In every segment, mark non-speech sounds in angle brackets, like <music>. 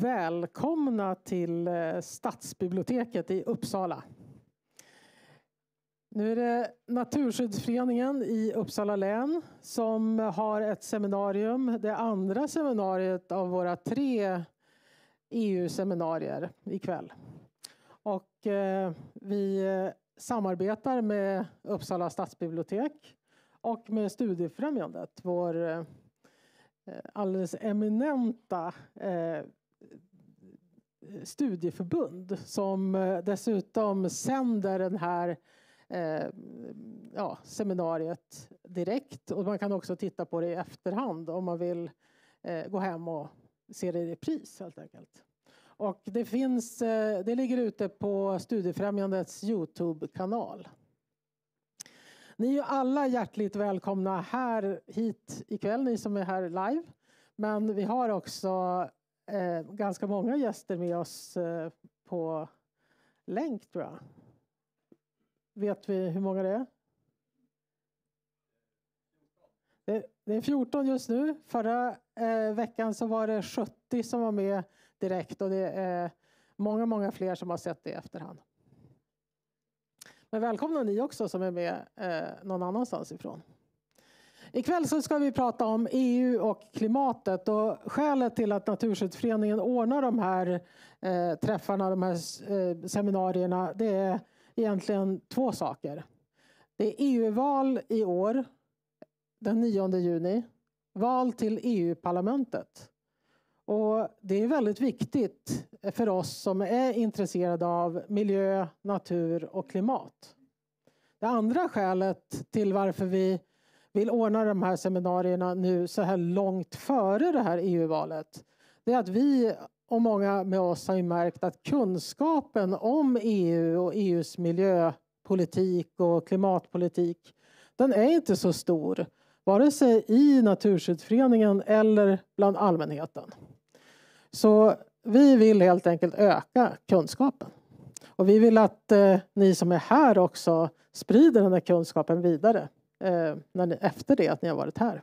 välkomna till eh, Stadsbiblioteket i Uppsala. Nu är det Naturskyddsföreningen i Uppsala län som har ett seminarium, det andra seminariet av våra tre EU-seminarier ikväll. Och eh, vi eh, samarbetar med Uppsala stadsbibliotek och med Studiefrämjandet, vår alldeles eminenta studieförbund som eh, dessutom sänder den här eh, ja, seminariet direkt. Och man kan också titta på det i efterhand om man vill eh, gå hem och se det i repris helt enkelt. Och det, finns, eh, det ligger ute på Studiefrämjandets Youtube-kanal. Ni är alla hjärtligt välkomna här hit ikväll, ni som är här live. Men vi har också Eh, ganska många gäster med oss eh, på länk, tror jag. Vet vi hur många det är? Det, det är 14 just nu. Förra eh, veckan så var det 70 som var med direkt och det är många, många fler som har sett det i efterhand. Men välkomna ni också som är med eh, någon annanstans ifrån. Ikväll så ska vi prata om EU och klimatet. Och skälet till att Naturskyddsföreningen ordnar de här eh, träffarna, de här eh, seminarierna, det är egentligen två saker. Det är EU-val i år, den 9 juni. Val till EU-parlamentet. Och det är väldigt viktigt för oss som är intresserade av miljö, natur och klimat. Det andra skälet till varför vi vill ordna de här seminarierna nu så här långt före det här EU-valet det är att vi och många med oss har ju märkt att kunskapen om EU och EUs miljöpolitik och klimatpolitik den är inte så stor vare sig i Naturskyddsföreningen eller bland allmänheten. Så vi vill helt enkelt öka kunskapen. Och vi vill att eh, ni som är här också sprider den här kunskapen vidare eh, när ni, efter det att ni har varit här.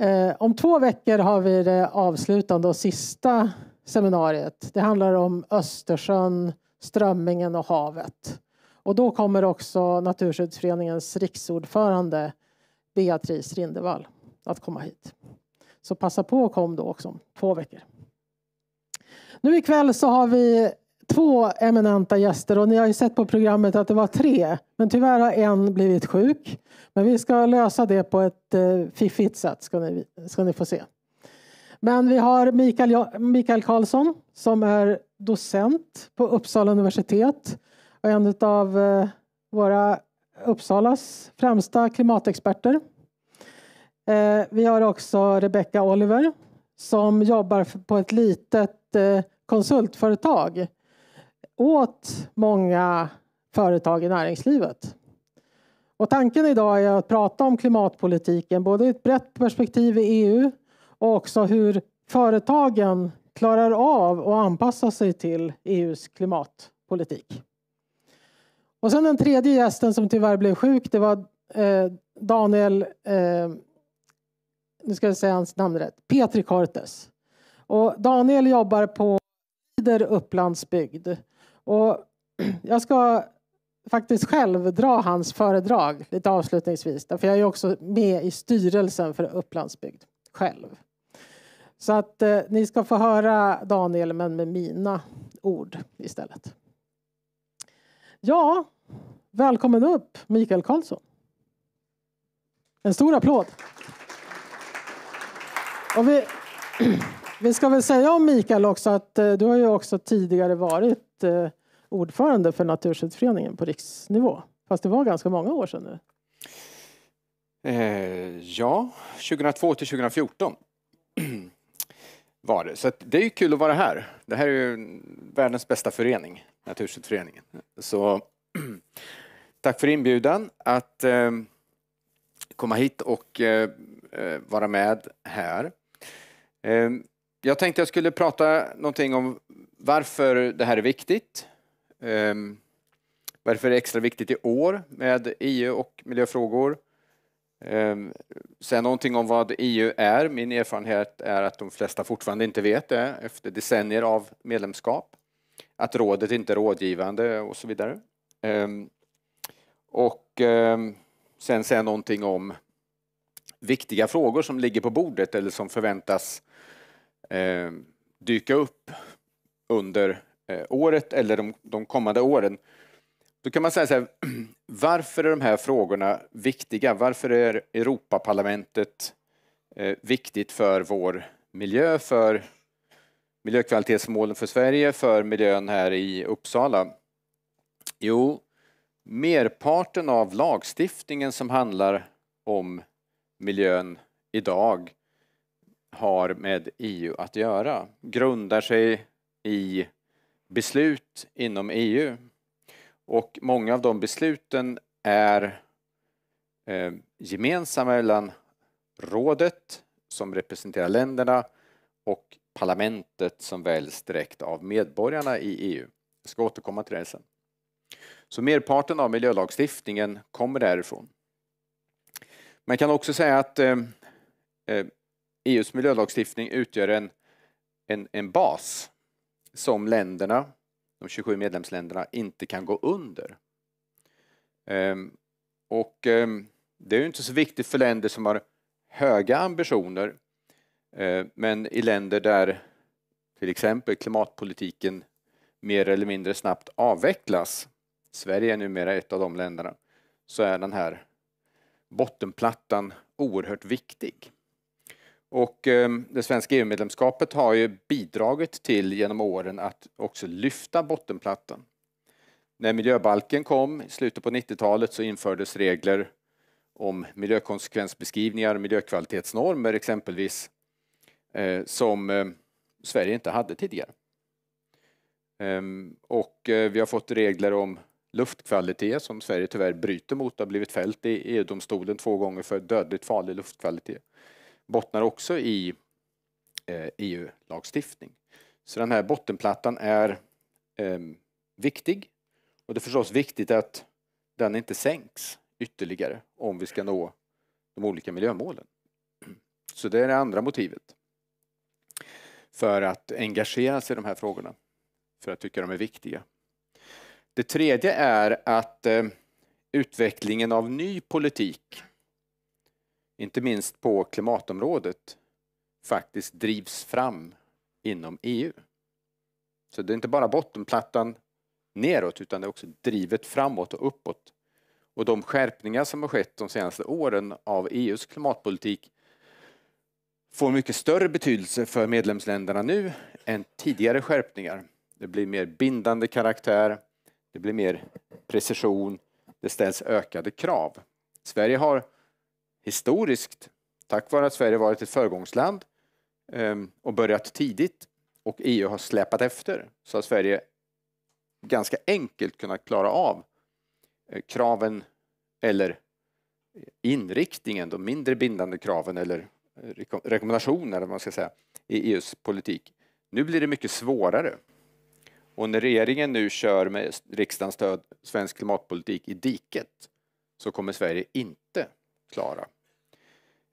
Eh, om två veckor har vi det avslutande och sista seminariet. Det handlar om Östersjön, strömmingen och havet. Och då kommer också Naturskyddsföreningens riksordförande Beatrice Rindevall att komma hit. Så passa på och kom då också om två veckor. Nu ikväll så har vi två eminenta gäster och ni har ju sett på programmet att det var tre. Men tyvärr har en blivit sjuk. Men vi ska lösa det på ett eh, fiffigt sätt ska ni, ska ni få se. Men vi har Mikael, Mikael Karlsson som är docent på Uppsala universitet och en av eh, våra Uppsalas främsta klimatexperter. Eh, vi har också Rebecca Oliver som jobbar på ett litet konsultföretag åt många företag i näringslivet. Och tanken idag är att prata om klimatpolitiken både i ett brett perspektiv i EU och också hur företagen klarar av att anpassa sig till EUs klimatpolitik. Och sen den tredje gästen som tyvärr blev sjuk, det var eh, Daniel, eh, nu ska jag säga hans namn rätt, Petri Cortes. Och Daniel jobbar på Lider Upplandsbygd och <clears throat> jag ska faktiskt själv dra hans föredrag lite avslutningsvis. Därför jag är också med i styrelsen för Upplandsbygd själv. Så att eh, ni ska få höra Daniel, men med mina ord istället. Ja, välkommen upp Mikael Karlsson. En stor applåd. Och vi, <clears throat> vi ska väl säga om Mikael också att eh, du har ju också tidigare varit Eh, ordförande för Naturskyddsföreningen på riksnivå. Fast det var ganska många år sedan nu. Eh, ja, 2002 till 2014 <clears throat> var det. Så det är ju kul att vara här. Det här är ju världens bästa förening, Naturskyddsföreningen. Så <clears throat> tack för inbjudan att eh, komma hit och eh, eh vara med här. Eh, jag tänkte jag skulle prata någonting om varför det här är viktigt. Ehm, varför det är extra viktigt i år med EU och miljöfrågor? Ehm, säga någonting om vad EU är. Min erfarenhet är att de flesta fortfarande inte vet det efter decennier av medlemskap. Att rådet inte är rådgivande och så vidare. Ehm, och sen säga någonting om viktiga frågor som ligger på bordet eller som förväntas dyka upp under eh, året eller de, de kommande åren. Då kan man säga så här, <clears throat> varför är de här frågorna viktiga? Varför är Europaparlamentet eh, viktigt för vår miljö, för miljökvalitetsmålen för Sverige, för miljön här i Uppsala? Jo, merparten av lagstiftningen som handlar om miljön idag har med EU att göra, grundar sig i beslut inom EU. Och många av de besluten är eh, gemensamma mellan rådet, som representerar länderna, och parlamentet som väljs direkt av medborgarna i EU. Jag ska återkomma till det sen. Så merparten av miljölagstiftningen kommer därifrån. Man kan också säga att eh, EUs eh, e miljölagstiftning utgör en, en, en bas som länderna, de 27 medlemsländerna, inte kan gå under. Ehm, och ehm, det är ju inte så viktigt för länder som har höga ambitioner, eh, men i länder där till exempel klimatpolitiken mer eller mindre snabbt avvecklas, Sverige är numera ett av de länderna, så är den här bottenplattan oerhört viktig. Och eh, det svenska EU-medlemskapet har ju bidragit till genom åren att också lyfta bottenplattan. När miljöbalken kom i slutet på 90-talet så infördes regler om miljökonsekvensbeskrivningar och miljökvalitetsnormer exempelvis eh, som eh, Sverige inte hade tidigare. Ehm, och vi har fått regler om luftkvalitet som Sverige tyvärr bryter mot och har blivit fällt i EU-domstolen två gånger för dödligt farlig luftkvalitet bottnar också i EU-lagstiftning. Eh, e Så den här bottenplattan är ehm, viktig och det är förstås viktigt att den inte sänks ytterligare om vi ska nå de olika miljömålen. Så det är det andra motivet för att engagera sig i de här frågorna, för att tycka de är viktiga. Det tredje är att eh, utvecklingen av ny politik inte minst på klimatområdet, faktiskt drivs fram inom EU. Så det är inte bara bottenplattan neråt utan det är också drivet framåt och uppåt. Och de skärpningar som har skett de senaste åren av EUs klimatpolitik får mycket större betydelse för medlemsländerna nu än tidigare skärpningar. Det blir mer bindande karaktär, det blir mer precision, det ställs ökade krav. Sverige har historiskt, tack vare att Sverige varit ett föregångsland ehm, och börjat tidigt och EU har släpat efter, så har Sverige ganska enkelt kunnat klara av eh, kraven eller inriktningen, de mindre bindande kraven eller eh, rekommendationer, man ska säga, i EUs politik. Nu blir det mycket svårare. Och när regeringen nu kör med riksdagens stöd svensk klimatpolitik i diket så kommer Sverige inte klara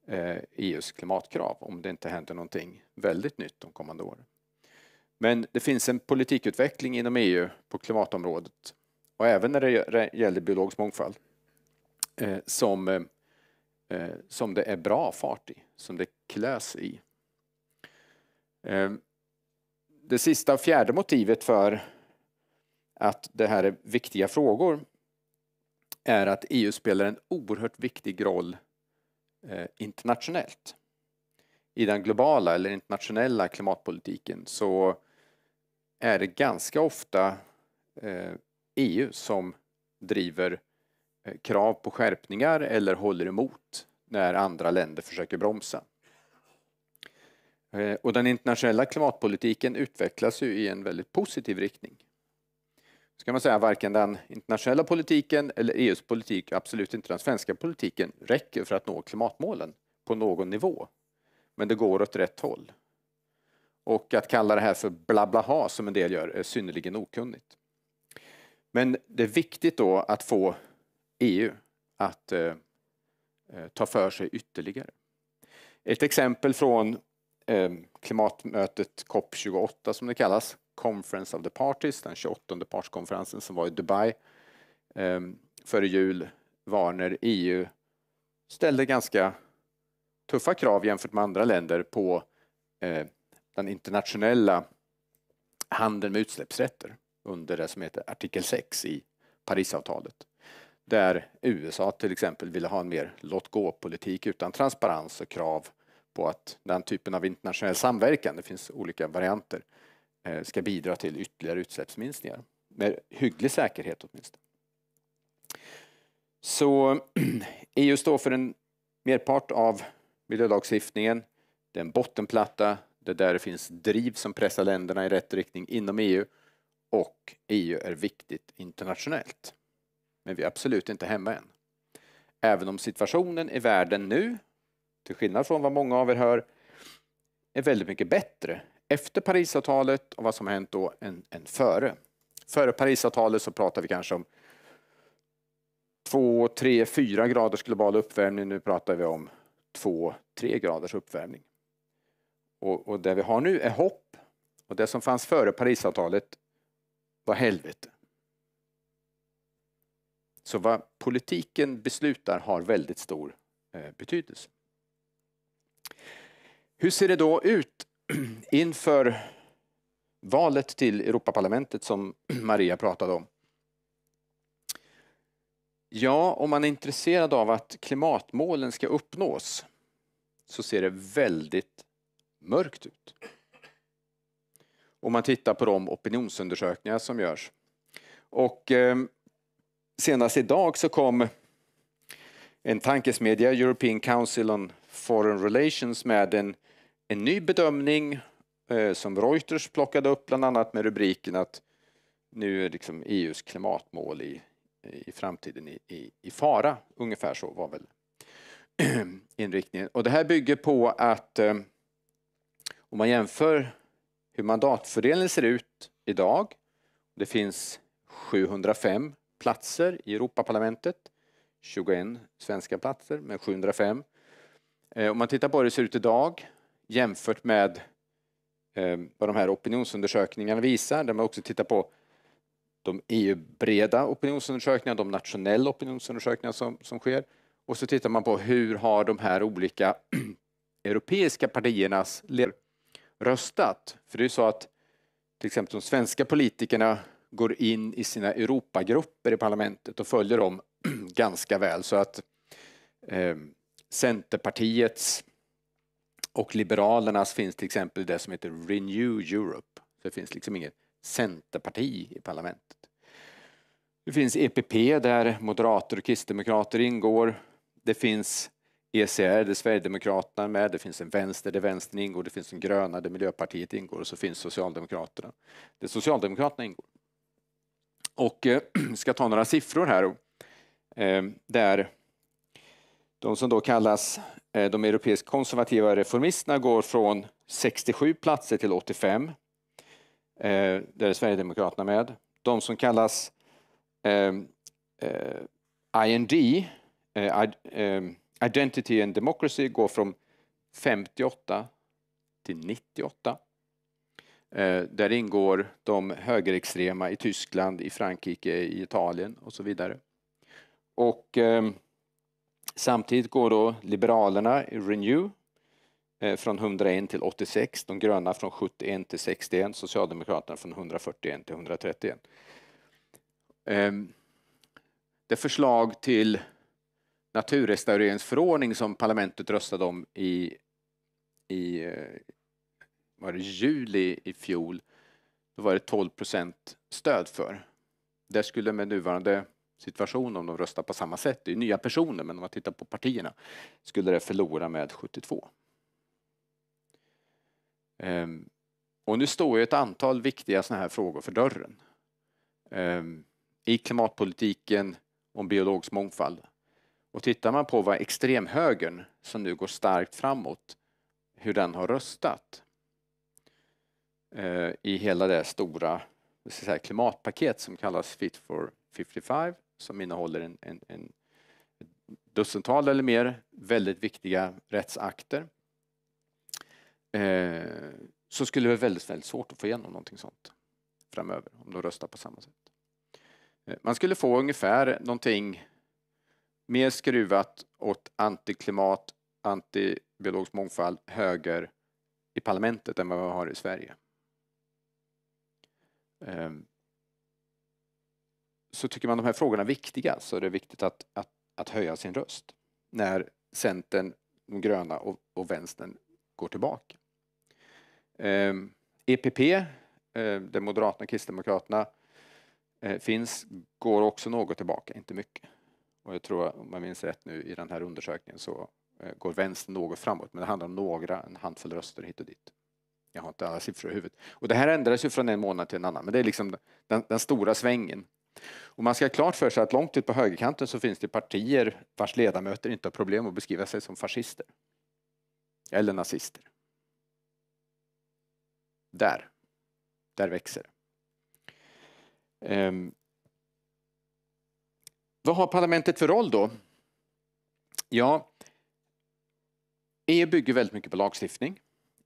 EUs eh, e klimatkrav om det inte händer någonting väldigt nytt de kommande åren. Men det finns en politikutveckling inom EU på klimatområdet och även när det gäller biologisk mångfald eh, som, eh, som det är bra fart i, som det kläs i. Det sista och fjärde motivet för att det här är viktiga frågor är att EU spelar en oerhört viktig roll eh, internationellt. I den globala eller internationella klimatpolitiken så är det ganska ofta eh, EU som driver eh, krav på skärpningar eller håller emot när andra länder försöker bromsa. Eh, och den internationella klimatpolitiken utvecklas ju i en väldigt positiv riktning ska man säga, varken den internationella politiken eller EUs politik, absolut inte den svenska politiken, räcker för att nå klimatmålen på någon nivå. Men det går åt rätt håll. Och att kalla det här för blablaha, som en del gör, är synnerligen okunnigt. Men det är viktigt då att få EU att eh, eh, ta för sig ytterligare. Ett exempel från eh, klimatmötet COP 28, som det kallas, Conference of the Parties, den 28 partskonferensen som var i Dubai eh, före jul, var när EU ställde ganska tuffa krav jämfört med andra länder på eh, den internationella handeln med utsläppsrätter under det som heter artikel 6 i Parisavtalet. Där USA till exempel ville ha en mer låt-gå-politik utan transparens och krav på att den typen av internationell samverkan, det finns olika varianter, Eh, ska bidra till ytterligare utsläppsminskningar. Med hygglig säkerhet åtminstone. Så EU <clears throat> e står för en merpart av miljölagstiftningen. Det är en bottenplatta, det där det finns driv som pressar länderna i rätt riktning inom EU och EU är viktigt internationellt. Men vi är absolut inte hemma än. Även om situationen i världen nu, till skillnad från vad många av er hör, är väldigt mycket bättre efter Parisavtalet och vad som har hänt då än, än före. Före Parisavtalet så pratar vi kanske om 2, 3, 4 graders global uppvärmning. Nu pratar vi om 2, 3 graders uppvärmning. Och, och det vi har nu är hopp och det som fanns före Parisavtalet var helvete. Så vad politiken beslutar har väldigt stor eh, betydelse. Hur ser det då ut <clears throat> inför valet till Europaparlamentet som <clears throat> Maria pratade om. Ja, om man är intresserad av att klimatmålen ska uppnås så ser det väldigt mörkt ut. Om man tittar på de opinionsundersökningar som görs. Och eh, senast idag så kom en tankesmedja, European Council on Foreign Relations, med en en ny bedömning eh, som Reuters plockade upp bland annat med rubriken att nu är liksom EUs klimatmål i, i framtiden i, i, i fara. Ungefär så var väl <clears throat> inriktningen. Och det här bygger på att eh, om man jämför hur mandatfördelningen ser ut idag. Det finns 705 platser i Europaparlamentet. 21 svenska platser, men 705. Eh, om man tittar på hur det ser ut idag jämfört med eh, vad de här opinionsundersökningarna visar, där man också tittar på de EU-breda opinionsundersökningarna, de nationella opinionsundersökningar som, som sker. Och så tittar man på hur har de här olika <clears throat> europeiska partiernas ledare röstat? För det är så att till exempel de svenska politikerna går in i sina Europagrupper i parlamentet och följer dem <clears throat> ganska väl. Så att eh, Centerpartiets och Liberalernas finns till exempel det som heter Renew Europe. det finns liksom inget centerparti i parlamentet. Det finns EPP där moderater och kristdemokrater ingår. Det finns ECR där Sverigedemokraterna är med, det finns en vänster där vänstern ingår, det finns en gröna där Miljöpartiet ingår och så finns Socialdemokraterna där Socialdemokraterna ingår. Och eh, <clears throat> ska ta några siffror här. Eh, där de som då kallas Eh, de europeiskt konservativa reformisterna går från 67 platser till 85. Eh, där är Sverigedemokraterna med. De som kallas ehm, eh, IND, ehm, Identity and Democracy, går från 58 till 98. Där ingår de högerextrema i Tyskland, i Frankrike, i Italien och så vidare. Och ehm, Samtidigt går då Liberalerna, i Renew, eh, från 101 till 86, de gröna från 71 till 61, Socialdemokraterna från 141 till 131. Ehm, det förslag till naturrestaureringsförordning som parlamentet röstade om i, i eh, var det juli i fjol, då var det 12 procent stöd för. Det skulle med nuvarande situation om de röstar på samma sätt. Det är nya personer, men om man tittar på partierna skulle det förlora med 72. Ehm, och nu står ju ett antal viktiga sådana här frågor för dörren. Ehm, I klimatpolitiken, om biologisk mångfald. Och tittar man på vad extremhögern, som nu går starkt framåt, hur den har röstat eh, i hela det stora klimatpaket som kallas Fit for 55 som innehåller en, en, en dussintal eller mer väldigt viktiga rättsakter. Eh, så skulle det vara väldigt, väldigt svårt att få igenom någonting sånt framöver om de röstar på samma sätt. Eh, man skulle få ungefär någonting mer skruvat åt antiklimat, antibiologisk mångfald, höger i parlamentet än vad vi har i Sverige. Eh, så tycker man de här frågorna är viktiga så är det viktigt att, att, att höja sin röst när Centern, de gröna och, och vänstern går tillbaka. Eh, EPP, eh, där Moderaterna och Kristdemokraterna eh, finns, går också något tillbaka, inte mycket. Och jag tror, om jag minns rätt nu i den här undersökningen, så eh, går vänstern något framåt, men det handlar om några, en handfull röster hit och dit. Jag har inte alla siffror i huvudet. Och det här ändras ju från en månad till en annan, men det är liksom den, den stora svängen och man ska ha klart för sig att långt ut på högerkanten så finns det partier vars ledamöter inte har problem att beskriva sig som fascister. Eller nazister. Där. Där växer ehm. Vad har parlamentet för roll då? Ja, EU bygger väldigt mycket på lagstiftning.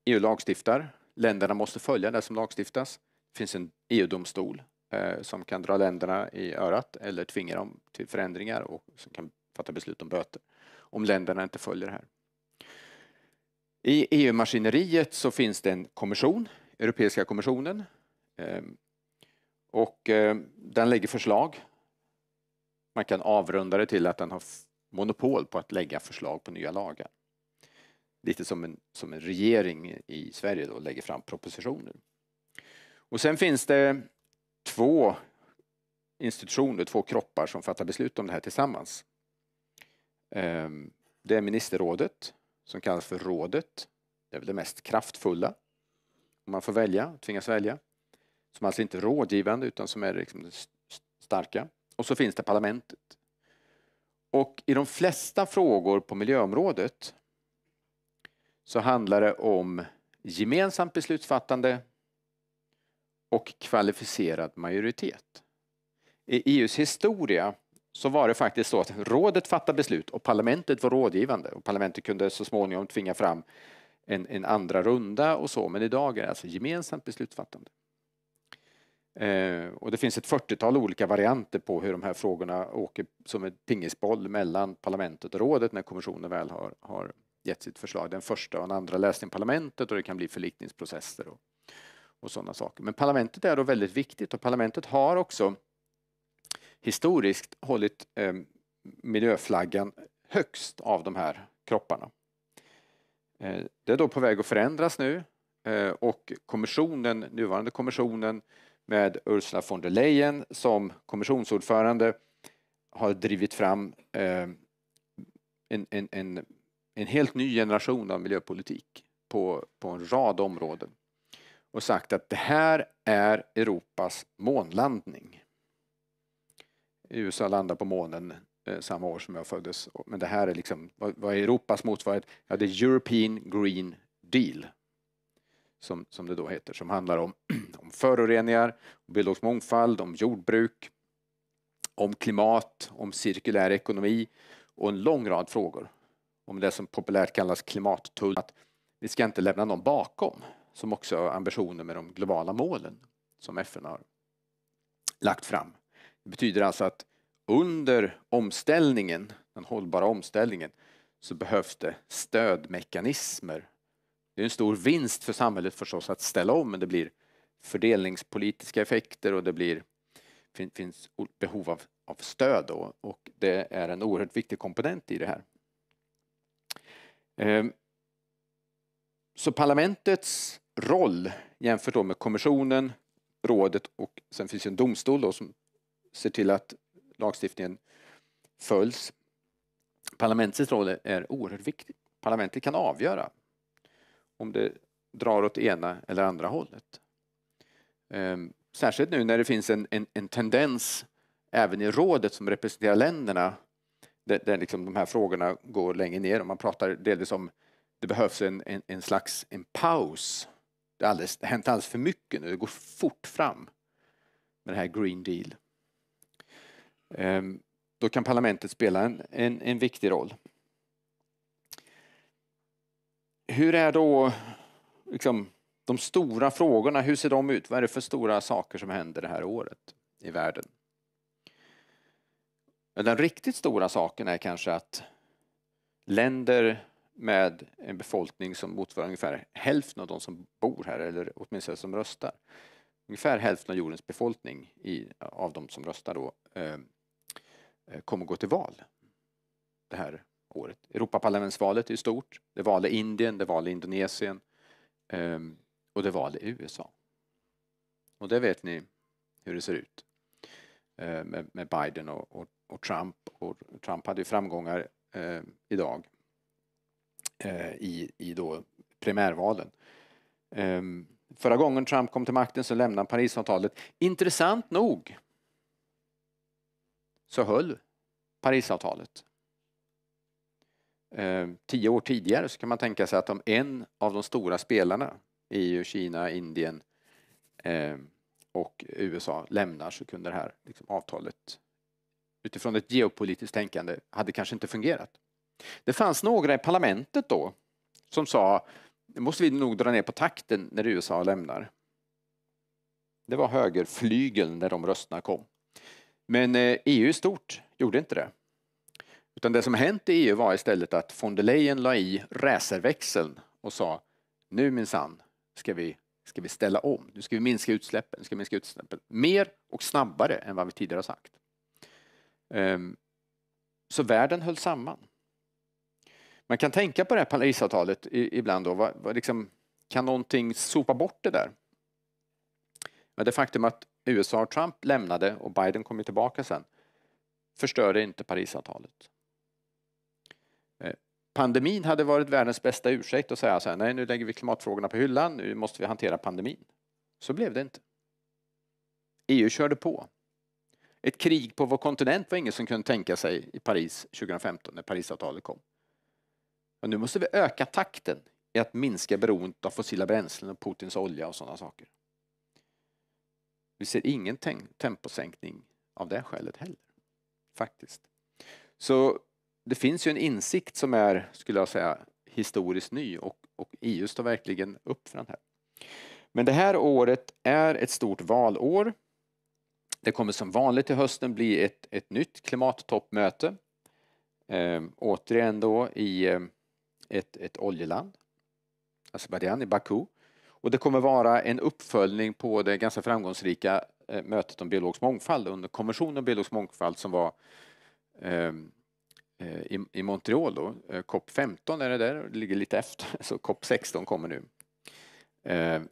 EU lagstiftar. Länderna måste följa det som lagstiftas. Det finns en EU-domstol Eh, som kan dra länderna i örat eller tvinga dem till förändringar och som kan fatta beslut om böter om länderna inte följer det här. I EU-maskineriet så finns det en kommission, Europeiska kommissionen, ehm, och eh, den lägger förslag. Man kan avrunda det till att den har monopol på att lägga förslag på nya lagar. Lite som en, som en regering i Sverige då lägger fram propositioner. Och sen finns det två institutioner, två kroppar som fattar beslut om det här tillsammans. Ehm, det är ministerrådet, som kallas för rådet. Det är väl det mest kraftfulla, om man får välja, tvingas välja. Som alltså inte är rådgivande, utan som är liksom det starka. Och så finns det parlamentet. Och i de flesta frågor på miljöområdet så handlar det om gemensamt beslutsfattande och kvalificerad majoritet. I EUs historia så var det faktiskt så att rådet fattade beslut och parlamentet var rådgivande och parlamentet kunde så småningom tvinga fram en, en andra runda och så men idag är det alltså gemensamt beslutsfattande. Eh, och det finns ett 40-tal olika varianter på hur de här frågorna åker som en pingisboll mellan parlamentet och rådet när kommissionen väl har, har gett sitt förslag. Den första och den andra läsningen i parlamentet och det kan bli förlikningsprocesser och och sådana saker. Men parlamentet är då väldigt viktigt och parlamentet har också historiskt hållit eh, miljöflaggan högst av de här kropparna. Eh, det är då på väg att förändras nu eh, och kommissionen, nuvarande kommissionen med Ursula von der Leyen som kommissionsordförande har drivit fram ehm, en, en, en, en helt ny generation av miljöpolitik på, på en rad områden och sagt att det här är Europas månlandning. USA landade på månen eh, samma år som jag föddes, men det här är liksom, vad, vad är Europas motsvarighet? Ja, det är European Green Deal, som, som det då heter, som handlar om, <clears throat> om föroreningar, om biologisk mångfald, om jordbruk, om klimat, om cirkulär ekonomi och en lång rad frågor om det som populärt kallas klimattull. Att vi ska inte lämna någon bakom som också har ambitioner med de globala målen som FN har lagt fram. Det betyder alltså att under omställningen, den hållbara omställningen, så behövs det stödmekanismer. Det är en stor vinst för samhället förstås att ställa om, men det blir fördelningspolitiska effekter och det blir, finns behov av, av stöd då, och det är en oerhört viktig komponent i det här. Ehm, så parlamentets roll jämfört då med kommissionen, rådet och sen finns ju en domstol då som ser till att lagstiftningen följs. Parlamentets roll är oerhört viktig. Parlamentet kan avgöra om det drar åt ena eller andra hållet. Ehm, särskilt nu när det finns en, en, en tendens även i rådet som representerar länderna där, där liksom de här frågorna går längre ner och man pratar delvis om det behövs en, en, en slags en paus det har alldeles, det hänt alldeles för mycket nu, det går fort fram med det här Green Deal. Ehm, då kan parlamentet spela en, en, en viktig roll. Hur är då liksom, de stora frågorna, hur ser de ut? Vad är det för stora saker som händer det här året i världen? den riktigt stora saken är kanske att länder med en befolkning som motsvarar ungefär hälften av de som bor här, eller åtminstone som röstar. Ungefär hälften av jordens befolkning i, av de som röstar då ehm, eh, kommer gå till val det här året. Europaparlamentsvalet är stort. Det valde Indien, det valde Indonesien eh, och det valde USA. Och det vet ni hur det ser ut eh, med, med, Biden och, och, och Trump. Och Trump hade ju framgångar eh, idag Eh, i, i då primärvalen. Ehm, förra gången Trump kom till makten så lämnade han Parisavtalet. Intressant nog så höll Parisavtalet. Ehm, tio år tidigare så kan man tänka sig att om en av de stora spelarna, EU, Kina, Indien ehm, och USA lämnar så kunde det här liksom, avtalet utifrån ett geopolitiskt tänkande hade kanske inte fungerat. Det fanns några i parlamentet då som sa nu måste vi nog dra ner på takten när USA lämnar. Det var högerflygeln när de rösterna kom. Men EU eh, e i stort gjorde inte det. Utan det som hänt i EU var istället att von der Leyen la i racerväxeln och sa nu minsann ska vi, ska vi ställa om, nu ska vi minska utsläppen, ska minska utsläppen mer och snabbare än vad vi tidigare har sagt. Ehm, så världen höll samman man kan tänka på det här Parisavtalet ibland då, vad, vad liksom, kan någonting sopa bort det där? Men det faktum att USA och Trump lämnade och Biden kom tillbaka sen förstörde inte Parisavtalet. Eh, pandemin hade varit världens bästa ursäkt att säga så här, nej nu lägger vi klimatfrågorna på hyllan, nu måste vi hantera pandemin. Så blev det inte. EU körde på. Ett krig på vår kontinent var ingen som kunde tänka sig i Paris 2015 när Parisavtalet kom. Men nu måste vi öka takten i att minska beroendet av fossila bränslen och Putins olja och sådana saker. Vi ser ingen temposänkning av det skälet heller, faktiskt. Så det finns ju en insikt som är, skulle jag säga, historiskt ny och, och EU står verkligen upp för den här. Men det här året är ett stort valår. Det kommer som vanligt till hösten bli ett, ett nytt klimattoppmöte. Eh, återigen då i, ehm, ett, ett oljeland, Azerbajdzjan, i Baku. Och det kommer vara en uppföljning på det ganska framgångsrika eh, mötet om biologisk mångfald under konventionen om biologisk mångfald som var ehm, eh, i, Montreal då, eh, COP 15 är det där, det ligger lite efter, <laughs> så COP 16 kommer nu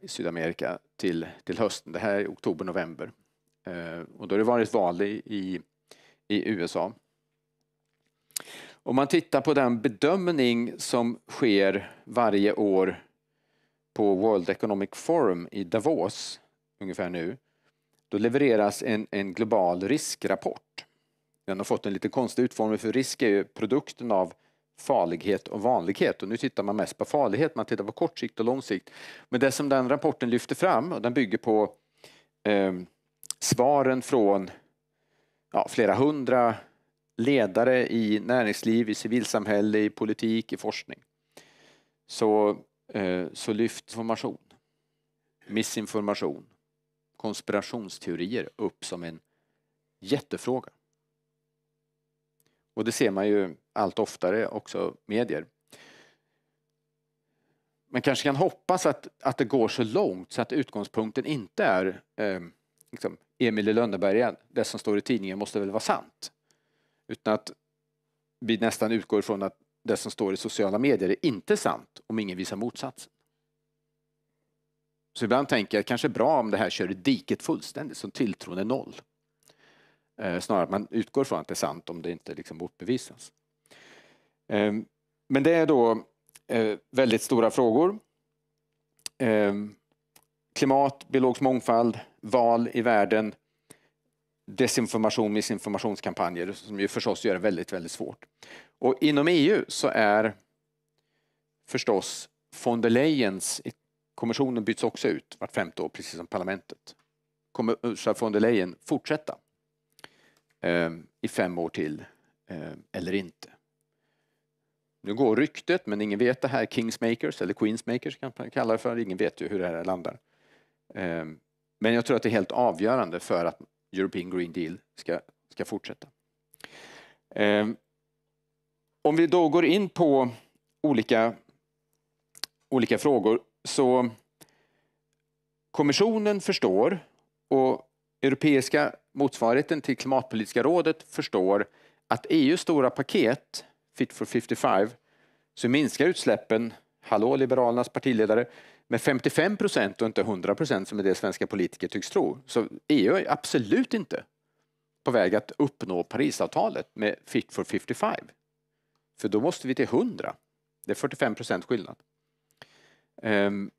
i Sydamerika till, till hösten, det här är oktober, november. och då har det varit val i, i USA. Om man tittar på den bedömning som sker varje år på World Economic Forum i Davos, ungefär nu, då levereras en, en global riskrapport. Den har fått en lite konstig utformning, för risk är ju produkten av farlighet och vanlighet. Och nu tittar man mest på farlighet, man tittar på kort sikt och lång sikt. Men det som den rapporten lyfter fram, och den bygger på eh, svaren från ja, flera hundra ledare i näringsliv, i civilsamhälle, i politik, i forskning så, eh, så lyfts information, missinformation, konspirationsteorier upp som en jättefråga. Och det ser man ju allt oftare också medier. Man kanske kan hoppas att, att det går så långt så att utgångspunkten inte är eh, liksom, Emil i Lönneberga, det som står i tidningen måste väl vara sant. Utan att vi nästan utgår ifrån att det som står i sociala medier är inte sant om ingen visar motsatsen. Så ibland tänker jag att det kanske är bra om det här kör i diket fullständigt, så tilltron är noll. Eh, snarare att man utgår från att det är sant om det inte liksom motbevisas. Ehm, men det är då eh, väldigt stora frågor. Ehm, klimat, biologisk mångfald, val i världen, desinformation, missinformationskampanjer som ju förstås gör det väldigt, väldigt svårt. Och inom EU så är förstås von der Leyens, kommissionen byts också ut vart femte år, precis som parlamentet. Kommer Ursula eh, von der Leyen fortsätta eh, i fem år till eh, eller inte? Nu går ryktet, men ingen vet det här, Kingsmakers eller Queensmakers kan man kalla det för, ingen vet ju hur det här landar. Eh, men jag tror att det är helt avgörande för att European Green Deal ska, ska fortsätta. Ehm, om vi då går in på olika, olika frågor så Kommissionen förstår och Europeiska motsvarigheten till Klimatpolitiska rådet förstår att EUs stora paket Fit for 55 så minskar utsläppen, hallå Liberalernas partiledare, med 55 procent och inte 100 procent som är det svenska politiker tycks tro. Så EU är absolut inte på väg att uppnå Parisavtalet med Fit for 55. För då måste vi till 100. Det är 45 procent skillnad. Um,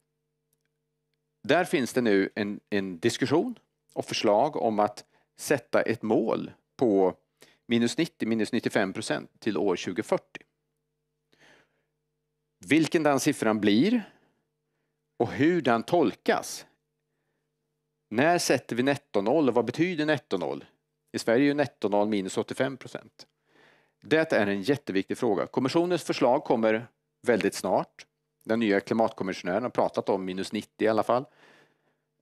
där finns det nu en, en diskussion och förslag om att sätta ett mål på minus 90, minus 95 procent till år 2040. Vilken den siffran blir och hur den tolkas. När sätter vi nettonoll och vad betyder nettonoll? I Sverige är ju nettonoll minus 85 procent. Det är en jätteviktig fråga. Kommissionens förslag kommer väldigt snart. Den nya klimatkommissionären har pratat om minus 90 i alla fall.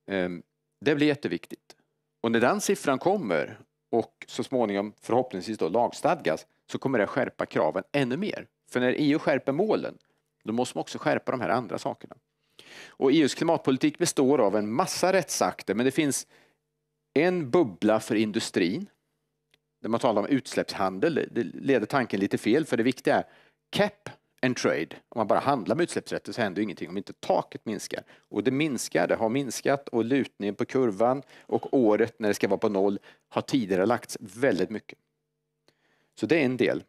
Ehm, det blir jätteviktigt. Och när den siffran kommer och så småningom förhoppningsvis då lagstadgas så kommer det skärpa kraven ännu mer. För när EU skärper målen, då måste man också skärpa de här andra sakerna. Och EUs klimatpolitik består av en massa rättsakter, men det finns en bubbla för industrin, där man talar om utsläppshandel. Det leder tanken lite fel, för det viktiga är cap and trade. Om man bara handlar med utsläppsrätter så händer ingenting om inte taket minskar. Och det minskar, det har minskat och lutningen på kurvan och året när det ska vara på noll har tidigare lagts väldigt mycket. Så det är en del.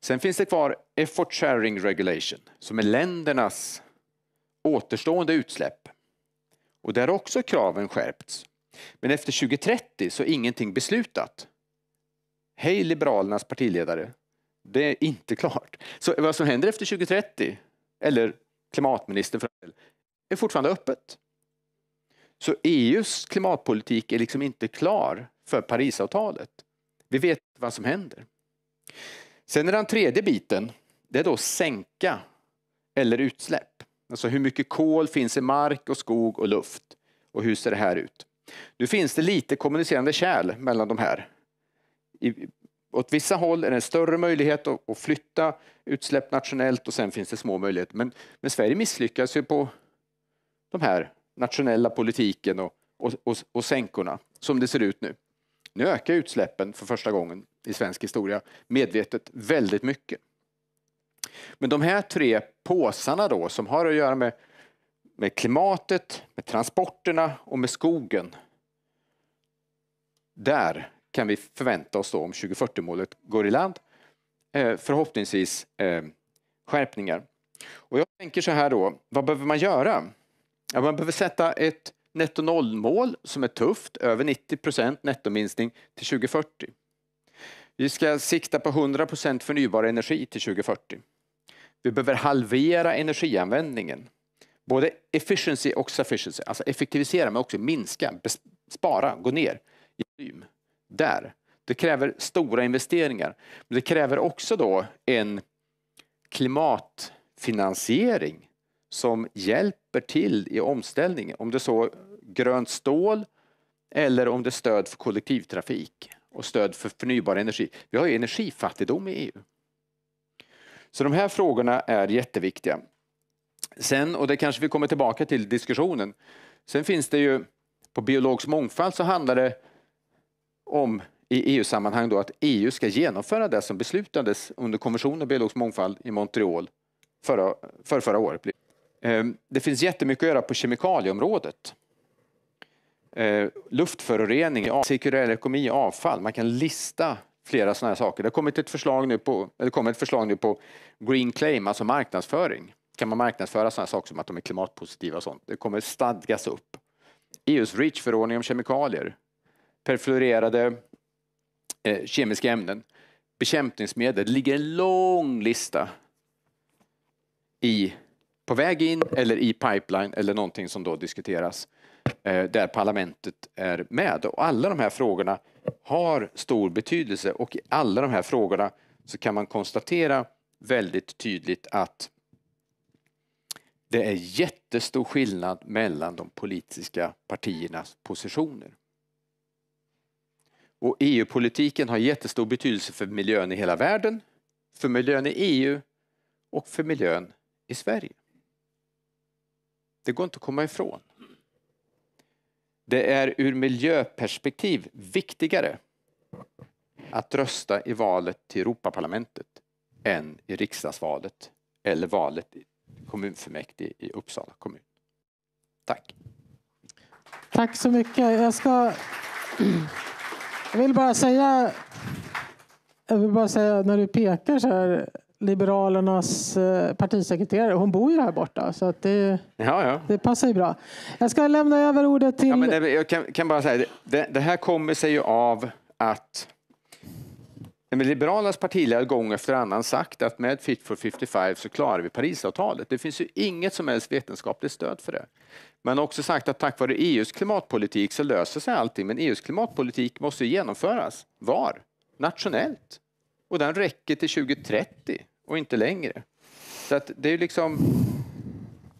Sen finns det kvar Effort Sharing Regulation som är ländernas återstående utsläpp. Och där har också kraven skärpts. Men efter 2030 så är ingenting beslutat. Hej Liberalernas partiledare. Det är inte klart. Så vad som händer efter 2030, eller klimatministern för del, är fortfarande öppet. Så EUs klimatpolitik är liksom inte klar för Parisavtalet. Vi vet vad som händer. Sen är den tredje biten, det är då sänka eller utsläpp. Alltså hur mycket kol finns i mark och skog och luft? Och hur ser det här ut? Nu finns det lite kommunicerande kärl mellan de här. I, åt vissa håll är det en större möjlighet att, att flytta utsläpp nationellt och sen finns det små möjligheter. Men, men Sverige misslyckas ju på de här nationella politiken och, och, och, och sänkorna som det ser ut nu. Nu ökar utsläppen för första gången i svensk historia medvetet väldigt mycket. Men de här tre påsarna då som har att göra med, med klimatet, med transporterna och med skogen. Där kan vi förvänta oss då om 2040-målet går i land eh, förhoppningsvis eh, skärpningar. Och jag tänker så här då, vad behöver man göra? Ja, man behöver sätta ett netto noll-mål som är tufft, över 90 procent nettominskning till 2040. Vi ska sikta på 100 procent förnybar energi till 2040. Vi behöver halvera energianvändningen. Både efficiency och sufficiency, alltså effektivisera men också minska, spara, gå ner i volym. Där. Det kräver stora investeringar. Men det kräver också då en klimatfinansiering som hjälper till i omställningen. Om det är så grönt stål eller om det är stöd för kollektivtrafik och stöd för förnybar energi. Vi har ju energifattigdom i EU. Så de här frågorna är jätteviktiga. Sen, och det kanske vi kommer tillbaka till diskussionen, sen finns det ju på biologisk mångfald så handlar det om i EU-sammanhang då att EU ska genomföra det som beslutades under konventionen om biologisk mångfald i Montreal förra, för förra året. Ehm, det finns jättemycket att göra på kemikalieområdet. Ehm, luftförorening, cirkulär ekonomi, avfall. Man kan lista flera sådana här saker. Det har kommit ett förslag nu på, det kommer ett förslag nu på green claim, alltså marknadsföring. Kan man marknadsföra sådana saker som att de är klimatpositiva och sånt? Det kommer stadgas upp. EUs REACH-förordning om kemikalier, perfluorerade eh, kemiska ämnen, bekämpningsmedel. Det ligger en lång lista i, på väg in eller i pipeline eller någonting som då diskuteras eh, där parlamentet är med. Och alla de här frågorna har stor betydelse och i alla de här frågorna så kan man konstatera väldigt tydligt att det är jättestor skillnad mellan de politiska partiernas positioner. Och EU-politiken har jättestor betydelse för miljön i hela världen, för miljön i EU och för miljön i Sverige. Det går inte att komma ifrån. Det är ur miljöperspektiv viktigare att rösta i valet till Europaparlamentet än i riksdagsvalet eller valet i kommunfullmäktige i Uppsala kommun. Tack. Tack så mycket. Jag ska... Jag vill bara säga jag vill bara säga, när du pekar så här, Liberalernas eh, partisekreterare. Hon bor ju här borta så att det, ja, ja. det passar ju bra. Jag ska lämna över ordet till... Ja, men det, jag kan, kan, bara säga, det, det här kommer sig ju av att Liberalernas partiledare gång efter annan sagt att med Fit for 55 så klarar vi Parisavtalet. Det finns ju inget som helst vetenskapligt stöd för det. Men också sagt att tack vare EUs klimatpolitik så löser sig allting. Men EUs klimatpolitik måste genomföras. Var? Nationellt. Och den räcker till 2030 och inte längre. Så att det är liksom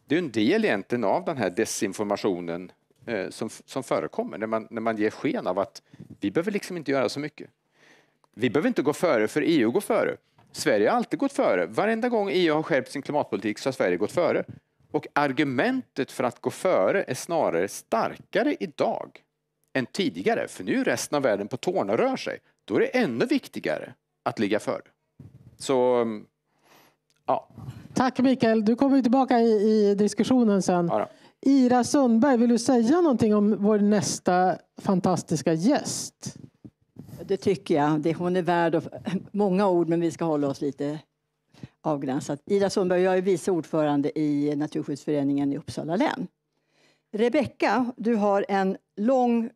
det är en del egentligen av den här desinformationen eh, som, som förekommer när man, när man ger sken av att vi behöver liksom inte göra så mycket. Vi behöver inte gå före för EU går före. Sverige har alltid gått före. Varenda gång EU har skärpt sin klimatpolitik så har Sverige gått före. Och argumentet för att gå före är snarare starkare idag än tidigare, för nu är resten av världen på tårna och rör sig. Då är det ännu viktigare att ligga före. Så mm, Ja. Tack Mikael. Du kommer tillbaka i, i diskussionen sen. Ja Ira Sundberg, vill du säga någonting om vår nästa fantastiska gäst? Det tycker jag. Hon är värd många ord, men vi ska hålla oss lite avgränsat. Ira Sundberg, jag är vice ordförande i Naturskyddsföreningen i Uppsala län. Rebecka, du har en lång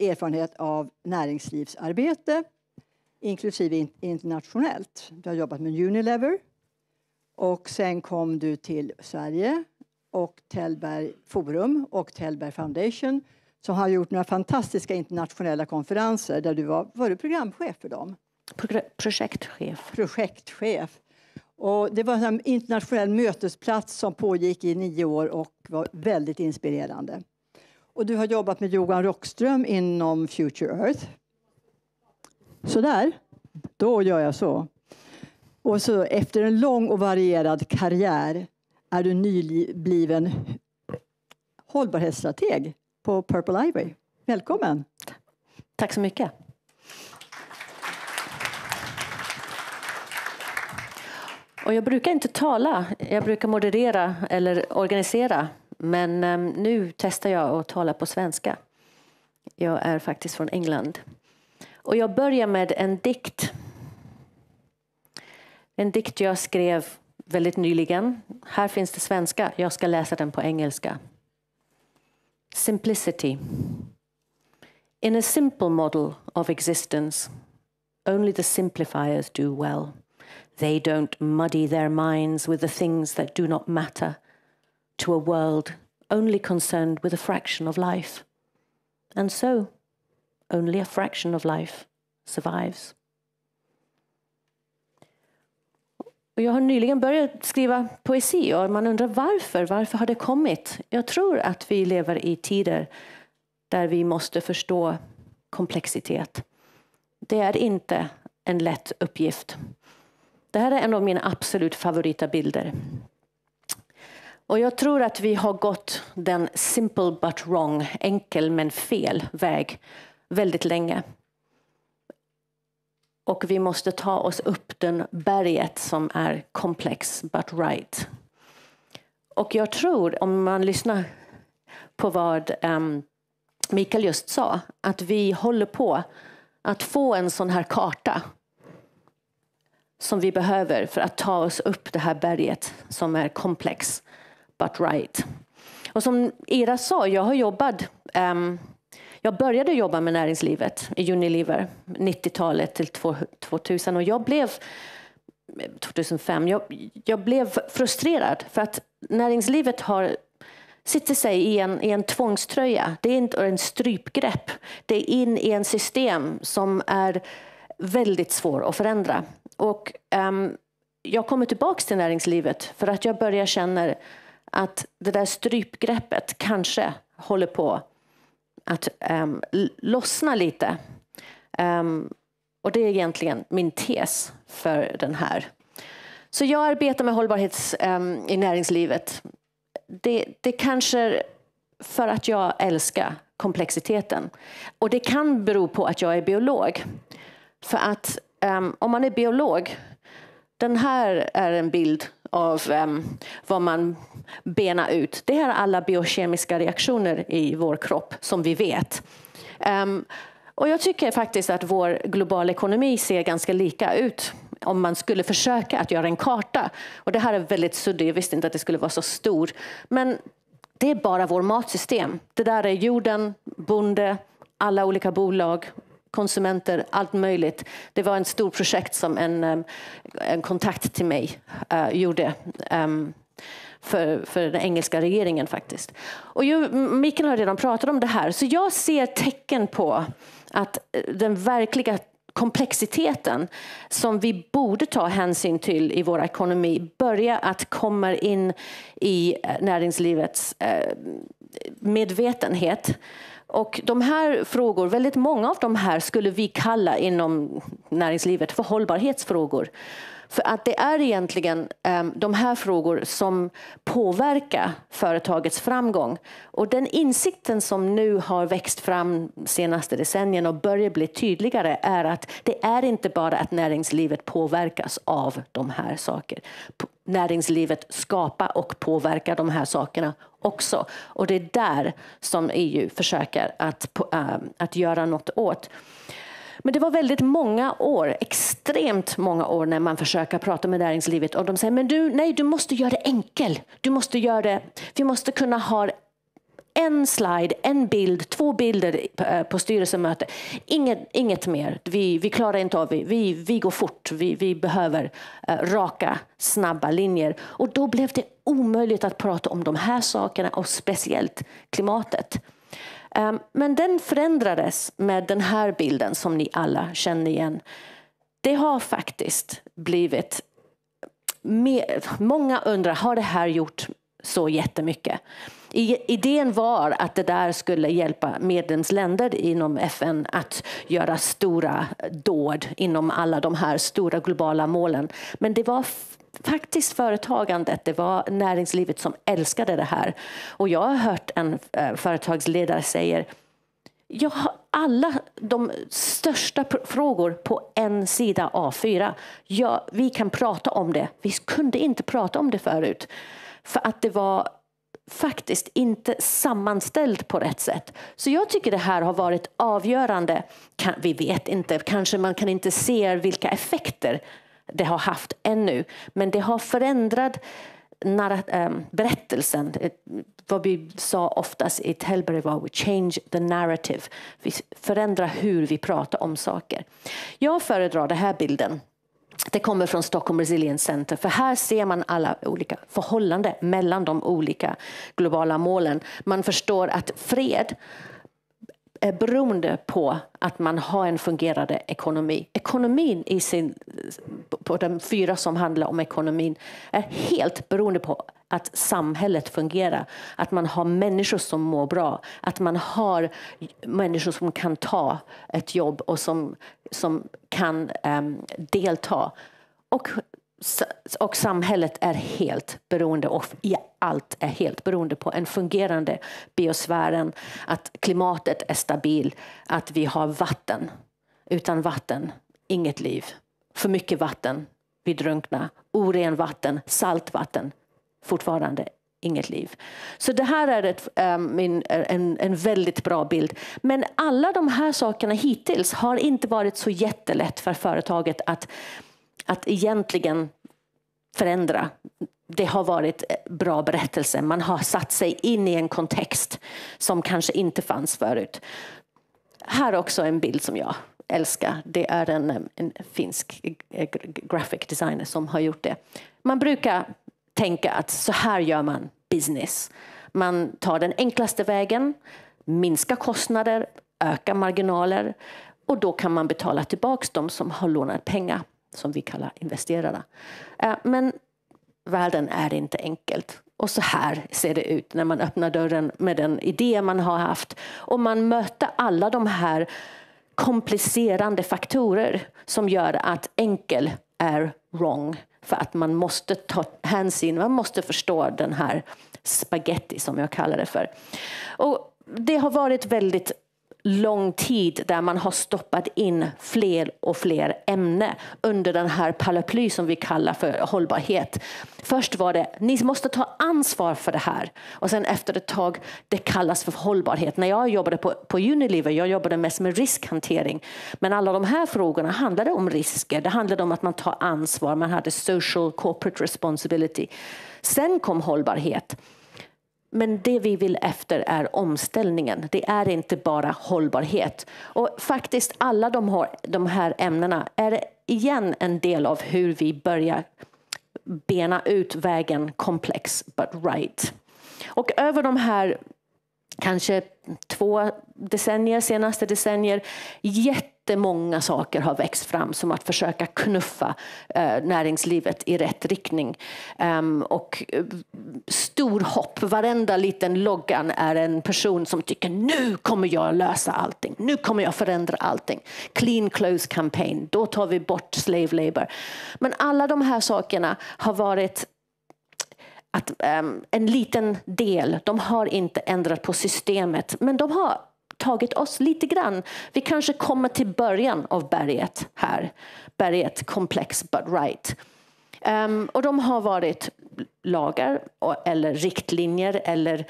erfarenhet av näringslivsarbete, inklusive internationellt. Du har jobbat med Unilever, och sen kom du till Sverige och Tällberg Forum och Tällberg Foundation som har gjort några fantastiska internationella konferenser där du var, var du programchef för dem. Pro projektchef. Projektchef. Och det var en internationell mötesplats som pågick i nio år och var väldigt inspirerande. Och du har jobbat med Johan Rockström inom Future Earth. Sådär, då gör jag så. Och så efter en lång och varierad karriär är du nybliven hållbarhetsstrateg på Purple Ivy. Välkommen! Tack så mycket. Och jag brukar inte tala, jag brukar moderera eller organisera. Men ehm, nu testar jag att tala på svenska. Jag är faktiskt från England. Och jag börjar med en dikt En dikt jag skrev väldigt nyligen. Här finns det svenska, jag ska läsa den på engelska. Simplicity. In a simple model of existence, only the simplifiers do well. They don't muddy their minds with the things that do not matter to a world only concerned with a fraction of life. And so, only a fraction of life survives. Och jag har nyligen börjat skriva poesi och man undrar varför. Varför har det kommit? Jag tror att vi lever i tider där vi måste förstå komplexitet. Det är inte en lätt uppgift. Det här är en av mina absolut favorita bilder. Och jag tror att vi har gått den simple but wrong, enkel men fel väg väldigt länge. Och vi måste ta oss upp den berget som är komplex, but right. Och jag tror, om man lyssnar på vad um, Mikael just sa, att vi håller på att få en sån här karta som vi behöver för att ta oss upp det här berget som är komplex, but right. Och som Ira sa, jag har jobbat um, jag började jobba med näringslivet i Unilever 90-talet till 2000 och jag blev 2005, jag, jag blev frustrerad för att näringslivet har sitter sig i en, i en tvångströja. Det är inte en strypgrepp. Det är in i en system som är väldigt svår att förändra. Och, um, jag kommer tillbaka till näringslivet för att jag börjar känna att det där strypgreppet kanske håller på att um, lossna lite. Um, och det är egentligen min tes för den här. Så jag arbetar med hållbarhet um, ehm, i näringslivet. Det, det kanske för att jag älskar komplexiteten. Och det kan bero på att jag är biolog. För att um, om man är biolog, den här är en bild av um, vad man benar ut. Det här är alla biokemiska reaktioner i vår kropp som vi vet. Um, och jag tycker faktiskt att vår globala ekonomi ser ganska lika ut om man skulle försöka att göra en karta. Och det här är väldigt suddigt, jag visste inte att det skulle vara så stor. Men det är bara vårt matsystem. Det där är jorden, bonde, alla olika bolag, konsumenter, allt möjligt. Det var ett stort projekt som en, eh, en kontakt till mig uh, gjorde. Um, för, för, den engelska regeringen faktiskt. Och ju, Mikael har redan pratat om det här, så jag ser tecken på att eh, den verkliga komplexiteten som vi borde ta hänsyn till i vår ekonomi börjar att komma in i näringslivets medvetenhet. Och de här frågor, väldigt många av de här skulle vi kalla inom näringslivet för hållbarhetsfrågor. För att det är egentligen ehm, de här frågor som påverkar företagets framgång. Och den insikten som nu har växt fram de senaste decennierna och börjar bli tydligare är att det är inte bara att näringslivet påverkas av de här sakerna. Näringslivet skapar och påverkar de här sakerna också. Och det är där som EU försöker att, ehm, att göra något åt. Men det var väldigt många år, extremt många år, när man försöker prata med näringslivet och de säger men du, nej, du måste göra det enkelt. Du måste göra det, vi måste kunna ha en slide, en bild, två bilder eh, på styrelsemöte. Inget, inget mer. Vi, vi klarar inte av det. Vi, vi går fort. Vi, vi behöver eh, raka, snabba linjer. Och då blev det omöjligt att prata om de här sakerna och speciellt klimatet. Ehm, men den förändrades med den här bilden som ni alla känner igen. Det har faktiskt blivit... Många undrar, har det här gjort så jättemycket? Idén var att det där skulle hjälpa medlemsländer inom FN att göra stora dåd inom alla de här stora globala målen. Men det var faktiskt företagandet, det var näringslivet som älskade det här. Och jag har hört en eh, företagsledare säga jag har alla de största frågor på en sida A4. Ja, vi kan prata om det. Vi kunde inte prata om det förut. För att det var faktiskt inte sammanställt på rätt sätt. Så jag tycker det här har varit avgörande. Vi vet inte, kanske man kan inte se vilka effekter det har haft ännu. Men det har förändrat eh, berättelsen. Eh, vad vi sa oftast i Tellberg var we change the narrative. Vi förändrar hur vi pratar om saker. Jag föredrar den här bilden. Det kommer från Stockholm Resilience Center, för här ser man alla olika förhållanden mellan de olika globala målen. Man förstår att fred är beroende på att man har en fungerande ekonomi. Ekonomin i sin, på de fyra som handlar om ekonomin är helt beroende på att samhället fungerar, att man har människor som mår bra, att man har människor som kan ta ett jobb och som, som kan um, delta. Och och samhället är helt beroende och ja, allt är helt beroende på en fungerande biosfären, att klimatet är stabilt, att vi har vatten. Utan vatten, inget liv. För mycket vatten, vi drunknar. Oren vatten, saltvatten, fortfarande inget liv. Så det här är ett, um, en, en väldigt bra bild. Men alla de här sakerna hittills har inte varit så jättelätt för företaget att att egentligen förändra. Det har varit bra berättelse. Man har satt sig in i en kontext som kanske inte fanns förut. Här också en bild som jag älskar. Det är en, en finsk graphic designer som har gjort det. Man brukar tänka att så här gör man business. Man tar den enklaste vägen, minskar kostnader, ökar marginaler och då kan man betala tillbaka de som har lånat pengar som vi kallar investerarna. Eh, men världen är inte enkelt. Och så här ser det ut när man öppnar dörren med den idé man har haft. Och man möter alla de här komplicerande faktorer som gör att enkel är wrong. För att man måste ta hänsyn, man måste förstå den här spaghetti som jag kallar det för. Och det har varit väldigt lång tid där man har stoppat in fler och fler ämnen under den här paraply som vi kallar för hållbarhet. Först var det, ni måste ta ansvar för det här. Och sen efter ett tag, det kallas för hållbarhet. När jag jobbade på, på Unilever, jag jobbade mest med riskhantering. Men alla de här frågorna handlade om risker. Det handlade om att man tar ansvar, man hade social corporate responsibility. Sen kom hållbarhet. Men det vi vill efter är omställningen. Det är inte bara hållbarhet. Och faktiskt alla de här ämnena är igen en del av hur vi börjar bena ut vägen komplex but right. Och över de här kanske två decennier, senaste decennier, jätte jättemånga saker har växt fram som att försöka knuffa eh, näringslivet i rätt riktning. Ehm, och eh, stor hopp, varenda liten loggan är en person som tycker nu kommer jag lösa allting, nu kommer jag förändra allting. Clean clothes Campaign, då tar vi bort slave labor. Men alla de här sakerna har varit att, um, en liten del, de har inte ändrat på systemet, men de har tagit oss lite grann. Vi kanske kommer till början av berget här. Berget Complex but right. Um, och de har varit lagar eller riktlinjer eller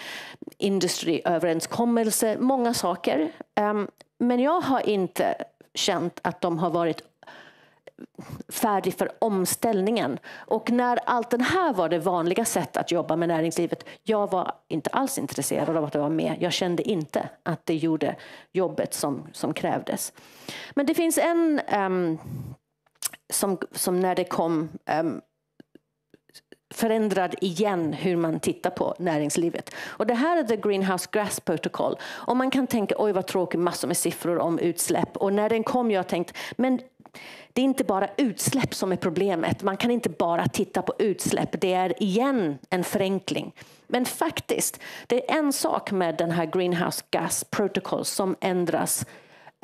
industriöverenskommelser, många saker. Um, men jag har inte känt att de har varit färdig för omställningen. Och när allt det här var det vanliga sättet att jobba med näringslivet, jag var inte alls intresserad av att vara med. Jag kände inte att det gjorde jobbet som, som krävdes. Men det finns en um, som, som när det kom um, förändrad igen hur man tittar på näringslivet. Och det här är the greenhouse Grass protocol. Och man kan tänka, oj vad tråkigt, massor med siffror om utsläpp. Och när den kom jag tänkt, men det är inte bara utsläpp som är problemet. Man kan inte bara titta på utsläpp. Det är igen en förenkling. Men faktiskt, det är en sak med den här Greenhouse Gas Protocol som ändras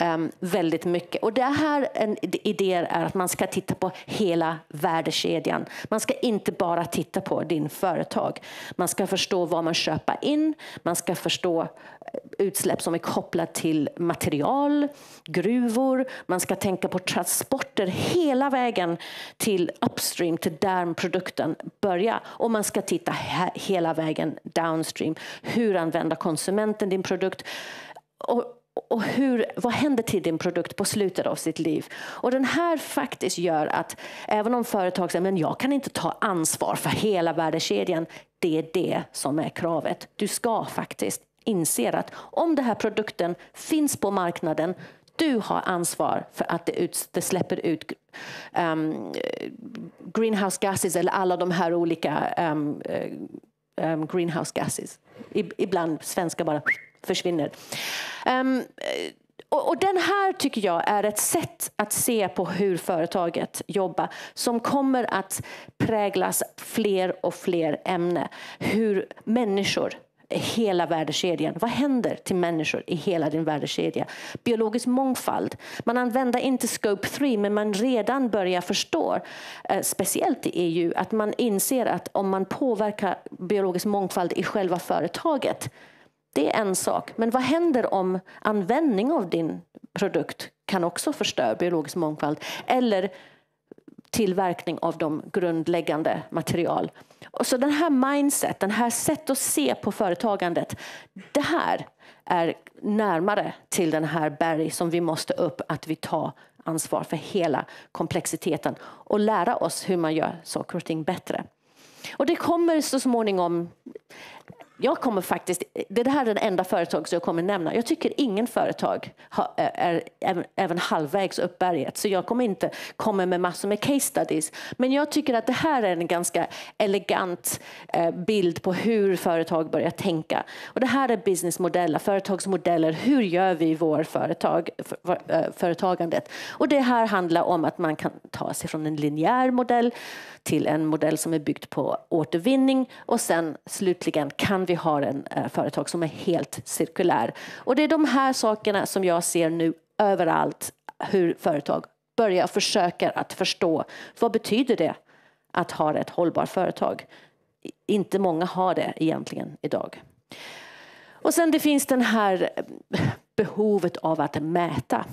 Ehm, väldigt mycket. Och det här en, idéer är att man ska titta på hela värdekedjan. Man ska inte bara titta på din företag. Man ska förstå vad man köper in. Man ska förstå eh, utsläpp som är kopplade till material, gruvor. Man ska tänka på transporter hela vägen till upstream, till där produkten börjar. Och man ska titta hela vägen downstream. Hur använder konsumenten din produkt? Och och hur, vad händer till din produkt på slutet av sitt liv? Och den här faktiskt gör att även om företag säger men jag kan inte ta ansvar för hela värdekedjan. Det är det som är kravet. Du ska faktiskt inse att om den här produkten finns på marknaden du har ansvar för att det, ut, det släpper ut um, greenhouse gases eller alla de här olika um, um, greenhouse gases. Ibland svenska bara försvinner. Um, och, och, den här tycker jag är ett sätt att se på hur företaget jobbar som kommer att präglas fler och fler ämnen. Hur människor hela värdekedjan. Vad händer till människor i hela din värdekedja? Biologisk mångfald. Man använder inte scope 3 men man redan börjar förstå, eh, speciellt i EU, att man inser att om man påverkar biologisk mångfald i själva företaget det är en sak. Men vad händer om användning av din produkt kan också förstöra biologisk mångfald? Eller tillverkning av de grundläggande material. Och så den här mindset, den här sätt att se på företagandet. Det här är närmare till den här berg som vi måste upp att vi tar ansvar för hela komplexiteten och lära oss hur man gör saker och ting bättre. Och det kommer så småningom jag kommer faktiskt, det här är det enda företag som jag kommer nämna. Jag tycker ingen företag har, eh, är, är även halvvägs upp berget, så jag kommer inte komma med massor med case studies. Men jag tycker att det här är en ganska elegant eh, bild på hur företag börjar tänka. Och det här är businessmodeller, företagsmodeller. Hur gör vi vårt företag, för, eh, företagandet? Och det här handlar om att man kan ta sig från en linjär modell till en modell som är byggd på återvinning och sen slutligen kan vi har en eh, företag som är helt cirkulär. Och det är de här sakerna som jag ser nu överallt hur företag börjar försöka att förstå. Vad betyder det att ha ett hållbart företag? Inte många har det egentligen idag. Och sen det finns den här eh, behovet av att mäta.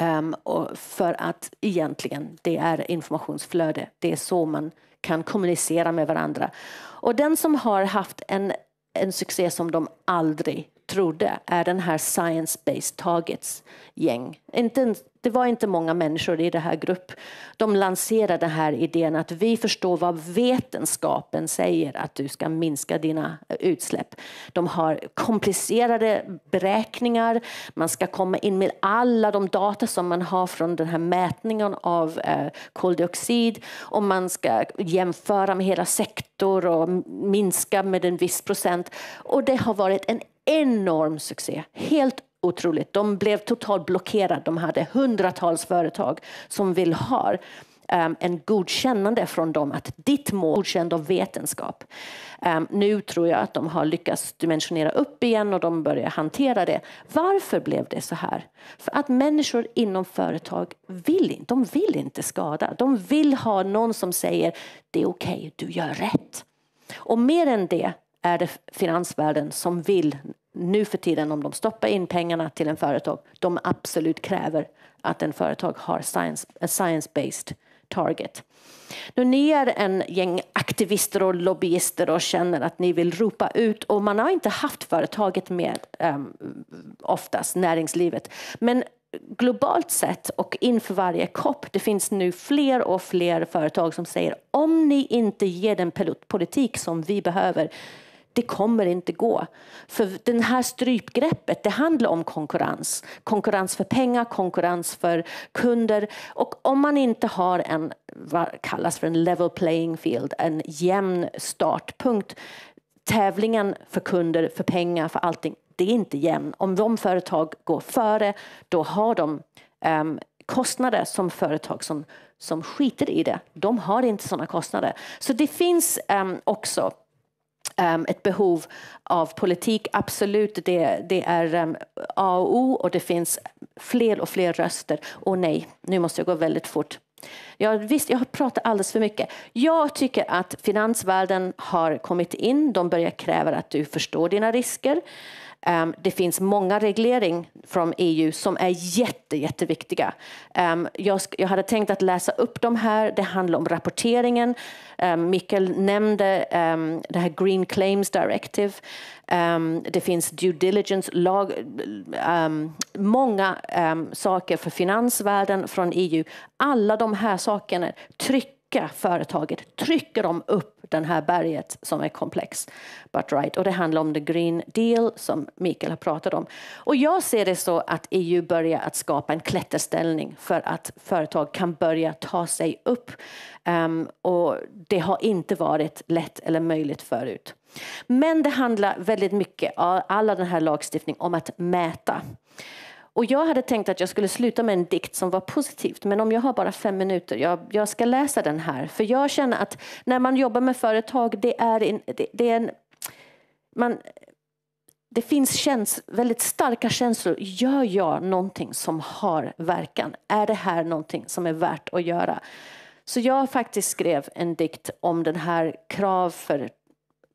Um, för att egentligen det är informationsflöde. Det är så man kan kommunicera med varandra. Och den som har haft en, en succé som de aldrig trodde är den här Science Based Targets gäng. Inte en det var inte många människor i den här gruppen De lanserade den här idén att vi förstår vad vetenskapen säger att du ska minska dina utsläpp. De har komplicerade beräkningar. Man ska komma in med alla de data som man har från den här mätningen av eh, koldioxid och man ska jämföra med hela sektorn och minska med en viss procent. Och det har varit en enorm succé. Helt otroligt. De blev totalt blockerade. De hade hundratals företag som vill ha um, en godkännande från dem att ditt mål är godkänd av vetenskap. Um, nu tror jag att de har lyckats dimensionera upp igen och de börjar hantera det. Varför blev det så här? För att människor inom företag vill, de vill inte skada. De vill ha någon som säger det är okej, okay, du gör rätt. Och mer än det är det finansvärlden som vill nu för tiden om de stoppar in pengarna till en företag, de absolut kräver att en företag har science, science-based target. Nu ni är en gäng aktivister och lobbyister och känner att ni vill ropa ut och man har inte haft företaget med um, oftast, näringslivet. Men globalt sett och inför varje COP, det finns nu fler och fler företag som säger om ni inte ger den politik som vi behöver det kommer inte gå. För den här strypgreppet, det handlar om konkurrens. Konkurrens för pengar, konkurrens för kunder. Och om man inte har en, vad kallas för en level playing field, en jämn startpunkt, tävlingen för kunder, för pengar, för allting, det är inte jämn. Om de företag går före, då har de um, kostnader som företag som, som skiter i det. De har inte sådana kostnader. Så det finns um, också Ehm, ett behov av politik, absolut, det, det är ehm, A och O och det finns fler och fler röster. Och nej, nu måste jag gå väldigt fort. Ja, visst, jag pratar alldeles för mycket. Jag tycker att finansvärlden har kommit in. De börjar kräva att du förstår dina risker. Ehm, det finns många reglering från EU som är jätte, jätteviktiga. Ehm, jag, jag hade tänkt att läsa upp de här. Det handlar om rapporteringen. Ehm, Mikael nämnde det här Green Claims Directive. det finns due diligence, lag, många saker för finansvärlden från EU. Alla de här sakerna trycker trycka företaget, trycker de upp det här berget som är komplex. But right. Och det handlar om the green deal som Mikael har pratat om. Och jag ser det så att EU börjar att skapa en klätterställning för att företag kan börja ta sig upp. Um, och det har inte varit lätt eller möjligt förut. Men det handlar väldigt mycket, av alla den här lagstiftningen, om att mäta. Och jag hade tänkt att jag skulle sluta med en dikt som var positivt, men om jag har bara fem minuter, jag, jag ska läsa den här. För jag känner att när man jobbar med företag, det är en... Det, det är en man, det finns käns väldigt starka känslor. Gör jag någonting som har verkan? Är det här någonting som är värt att göra? Så jag faktiskt skrev en dikt om den här krav för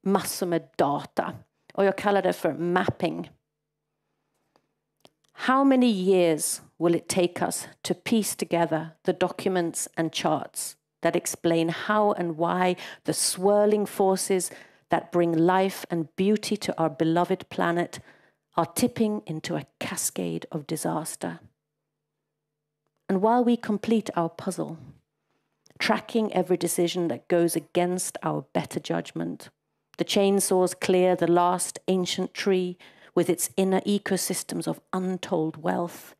massor med data. Och jag kallar det för mapping. How many years will it take us to piece together the documents and charts that explain how and why the swirling forces that bring life and beauty to our beloved planet are tipping into a cascade of disaster? And while we complete our puzzle, tracking every decision that goes against our better judgment, the chainsaws clear the last ancient tree with its inner ecosystems of untold wealth,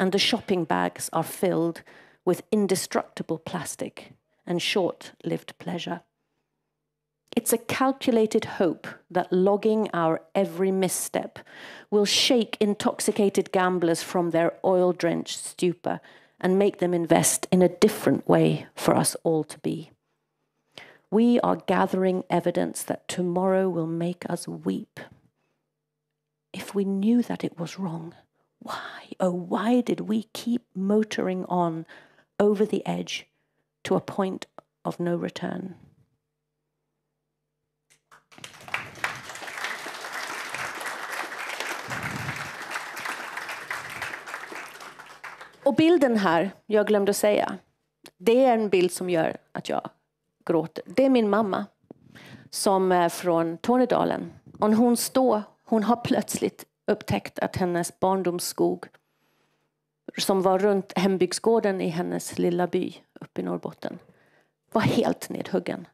and the shopping bags are filled with indestructible plastic and short lived pleasure. It's a calculated hope that logging our every misstep will shake intoxicated gamblers from their oil drenched stupor and make them invest in a different way for us all to be. We are gathering evidence that tomorrow will make us weep if we knew that it was wrong? Why, oh, why did we keep motoring on over the edge to a point of no return? Och bilden här, jag glömde att säga, det är en bild som gör att jag gråter. Det är min mamma som är från Tornedalen. Och hon står Hon har plötsligt upptäckt att hennes barndomsskog som var runt hembygdsgården i hennes lilla by uppe i Norrbotten var helt nedhuggen.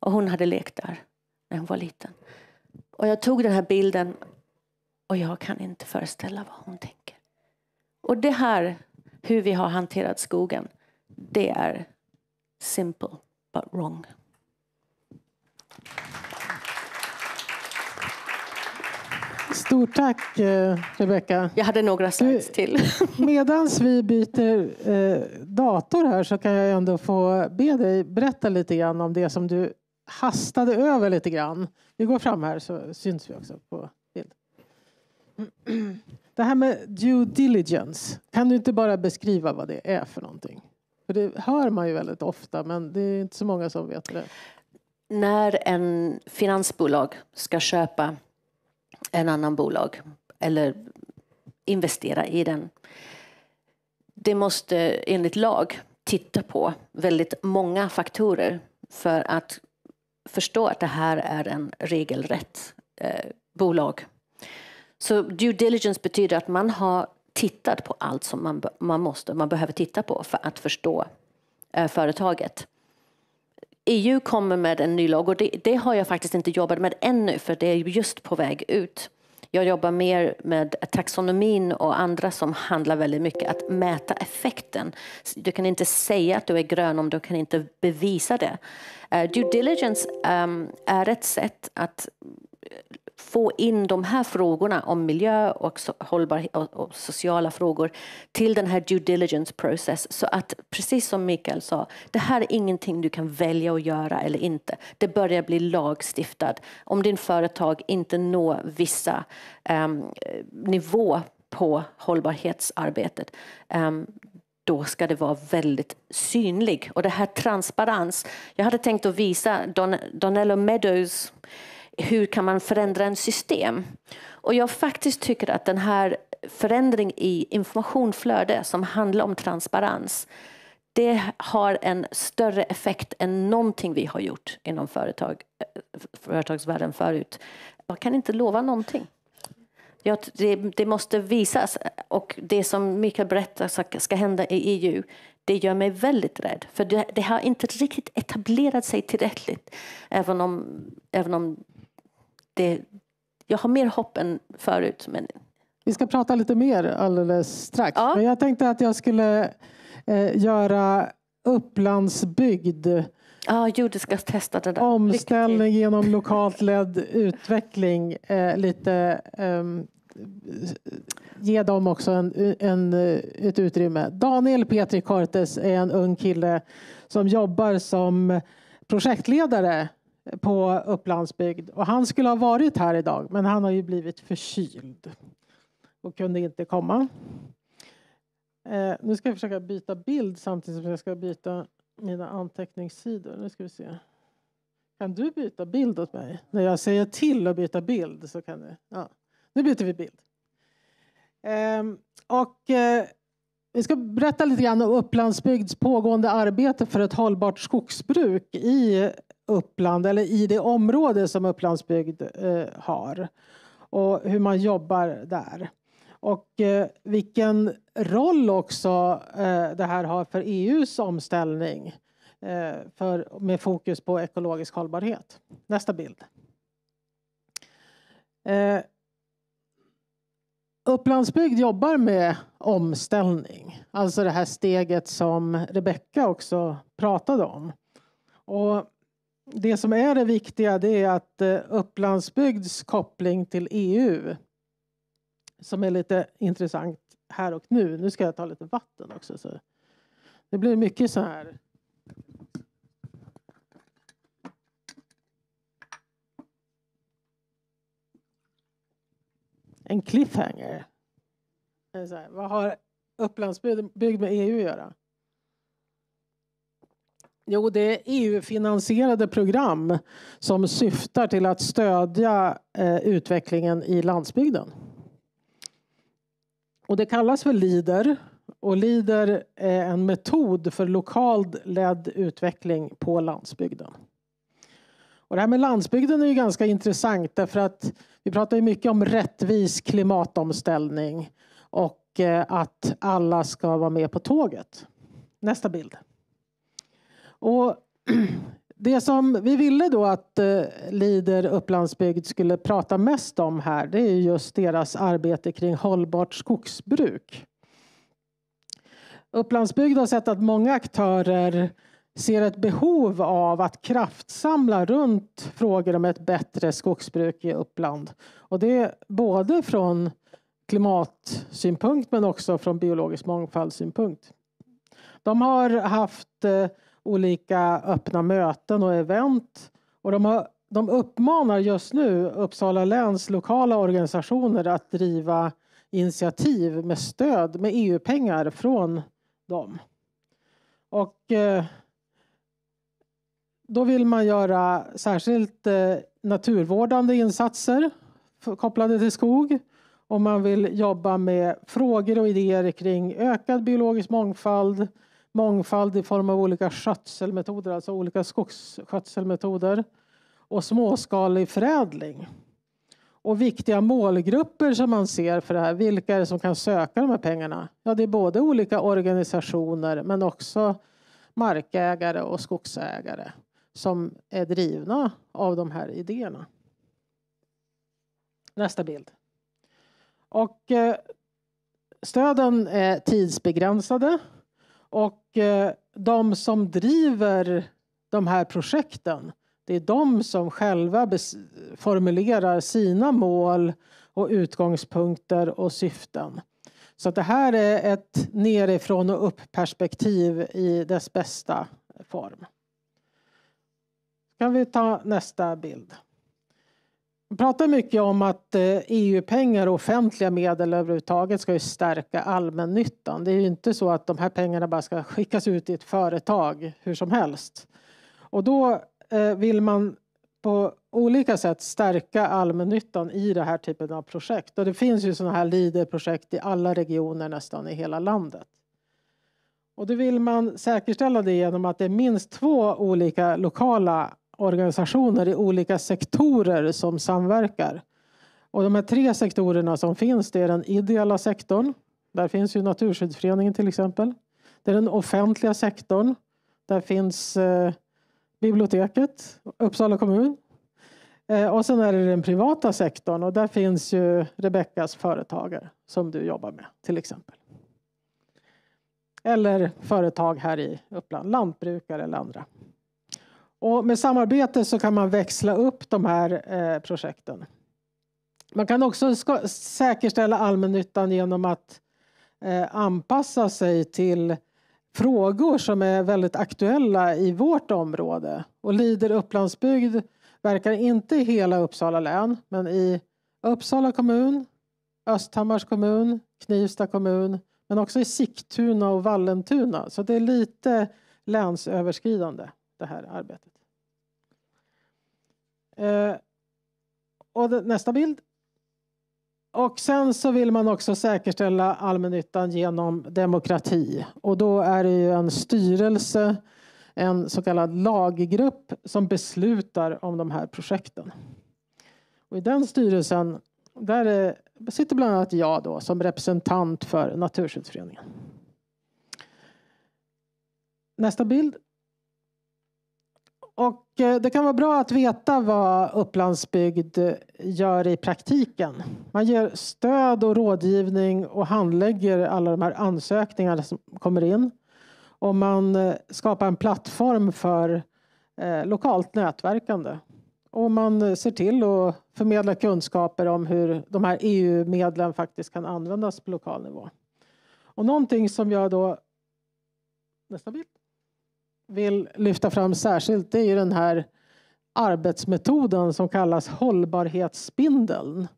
Och hon hade lekt där när hon var liten. Och jag tog den här bilden och jag kan inte föreställa vad hon tänker. Och det här, hur vi har hanterat skogen, det är simple but wrong. Stort tack, eh, Rebecka. Jag hade några slides till. <laughs> Medan vi byter eh, dator här så kan jag ändå få be dig berätta lite grann om det som du hastade över lite grann. Vi går fram här så syns vi också på bild. Det här med due diligence, kan du inte bara beskriva vad det är för någonting? För det hör man ju väldigt ofta men det är inte så många som vet det. När en finansbolag ska köpa en annan bolag eller investera i den. Det måste enligt lag titta på väldigt många faktorer för att förstå att det här är en regelrätt eh, bolag. Så due diligence betyder att man har tittat på allt som man, man måste, man behöver titta på för att förstå eh, företaget. EU kommer med en ny lag och det, det, har jag faktiskt inte jobbat med ännu för det är just på väg ut. Jag jobbar mer med taxonomin och andra som handlar väldigt mycket att mäta effekten. Du kan inte säga att du är grön om du kan inte bevisa det. Uh, due diligence um, är ett sätt att få in de här frågorna om miljö och, hållbarhet och, sociala frågor till den här due diligence process. Så att precis som Mikael sa, det här är ingenting du kan välja att göra eller inte. Det börjar bli lagstiftat. Om din företag inte når vissa um, nivå på hållbarhetsarbetet, um, då ska det vara väldigt synlig. Och det här transparens, jag hade tänkt att visa Don Donello Meadows hur kan man förändra en system? Och jag faktiskt tycker att den här förändring i informationflöde som handlar om transparens, det har en större effekt än någonting vi har gjort inom företag, eh, företagsvärlden förut. Jag kan inte lova någonting. Ja, det, det, måste visas. Och det som Mikael berättar ska, ska hända i EU, det gör mig väldigt rädd. För det, det, har inte riktigt etablerat sig tillräckligt. Även om, även om det, jag har mer hopp än förut. Men... Vi ska prata lite mer alldeles strax. Ja. Men jag tänkte att jag skulle eh, göra Upplandsbygd Ja, jo, du ska testa det där. Omställning genom <laughs> lokalt ledd utveckling. Eh, lite, eh, ge dem också en, en, ett utrymme. Daniel Petri Cortes är en ung kille som jobbar som projektledare på Upplandsbygd. Och han skulle ha varit här idag, men han har ju blivit förkyld och kunde inte komma. Eh, nu ska jag försöka byta bild samtidigt som jag ska byta mina anteckningssidor. Nu ska vi se. Kan du byta bild åt mig? När jag säger till att byta bild så kan du. Ja. Nu byter vi bild. Eh, och eh, vi ska berätta lite grann om Upplandsbygds pågående arbete för ett hållbart skogsbruk i Uppland eller i det område som Upplandsbygd eh, har och hur man jobbar där. Och eh, vilken roll också eh, det här har för EUs omställning för, med fokus på ekologisk hållbarhet. Nästa bild. Upplandsbygd jobbar med omställning, alltså det här steget som Rebecka också pratade om. Och det som är det viktiga det är att eh, Upplandsbygds koppling till EU som är lite intressant här och nu. Nu ska jag ta lite vatten också. Så det blir mycket så här en cliffhanger. Här, vad har Upplandsbygd med EU att göra? Jo, det är EU-finansierade program som syftar till att stödja eh, utvecklingen i landsbygden. Och det kallas för LIDER. Och LIDER är en metod för lokalt ledd utveckling på landsbygden. Och det här med landsbygden är ju ganska intressant därför att vi pratar ju mycket om rättvis klimatomställning och eh, att alla ska vara med på tåget. Nästa bild. Och <clears throat> det som vi ville då att eh, Lider Upplandsbygd skulle prata mest om här det är just deras arbete kring hållbart skogsbruk. Upplandsbygd har sett att många aktörer ser ett behov av att kraftsamla runt frågor om ett bättre skogsbruk i Uppland. Och det är både från klimatsynpunkt men också från biologisk mångfaldssynpunkt. De har haft eh, olika öppna möten och event och de, har, de uppmanar just nu Uppsala läns lokala organisationer att driva initiativ med stöd med EU-pengar från dem. Och eh, då vill man göra särskilt eh, naturvårdande insatser kopplade till skog och man vill jobba med frågor och idéer kring ökad biologisk mångfald, mångfald i form av olika skötselmetoder, alltså olika skogsskötselmetoder och småskalig förädling. Och viktiga målgrupper som man ser för det här, vilka är det som kan söka de här pengarna? Ja, det är både olika organisationer men också markägare och skogsägare som är drivna av de här idéerna. Nästa bild. Och eh, stöden är tidsbegränsade och eh, de som driver de här projekten det är de som själva formulerar sina mål och utgångspunkter och syften. Så det här är ett nerifrån och upp-perspektiv i dess bästa form kan vi ta nästa bild. Vi pratar mycket om att eh, EU-pengar och offentliga medel överhuvudtaget ska ju stärka allmännyttan. Det är ju inte så att de här pengarna bara ska skickas ut i ett företag hur som helst. Och då eh, vill man på olika sätt stärka allmännyttan i den här typen av projekt. Och det finns ju sådana här LIDER-projekt i alla regioner nästan i hela landet. Och då vill man säkerställa det genom att det är minst två olika lokala organisationer i olika sektorer som samverkar. Och de här tre sektorerna som finns det är den ideella sektorn. Där finns ju Naturskyddsföreningen till exempel. Det är den offentliga sektorn. Där finns eh, biblioteket, Uppsala kommun. Eh, och sen är det den privata sektorn och där finns ju Rebeckas företagare som du jobbar med till exempel. Eller företag här i Uppland, lantbrukare eller andra. Och med samarbete så kan man växla upp de här eh, projekten. Man kan också säkerställa allmännyttan genom att eh, anpassa sig till frågor som är väldigt aktuella i vårt område. Och Lider Upplandsbygd verkar inte i hela Uppsala län men i Uppsala kommun, Östhammars kommun, Knivsta kommun men också i Sigtuna och Vallentuna. Så det är lite länsöverskridande det här arbetet. Eh, och nästa bild. Och sen så vill man också säkerställa allmännyttan genom demokrati. Och då är det ju en styrelse, en så kallad laggrupp som beslutar om de här projekten. Och I den styrelsen där eh, sitter bland annat jag då, som representant för Naturskyddsföreningen. Nästa bild. Och eh, det kan vara bra att veta vad Upplandsbygd eh, gör i praktiken. Man ger stöd och rådgivning och handlägger alla de här ansökningarna som kommer in. Och man eh, skapar en plattform för lokalt nätverkande. Och man ser till att förmedla kunskaper om hur de här EU-medlen faktiskt kan användas på lokal nivå. Och någonting som jag då... Nästa bild vill lyfta fram särskilt är ju den här arbetsmetoden som kallas hållbarhetsspindeln.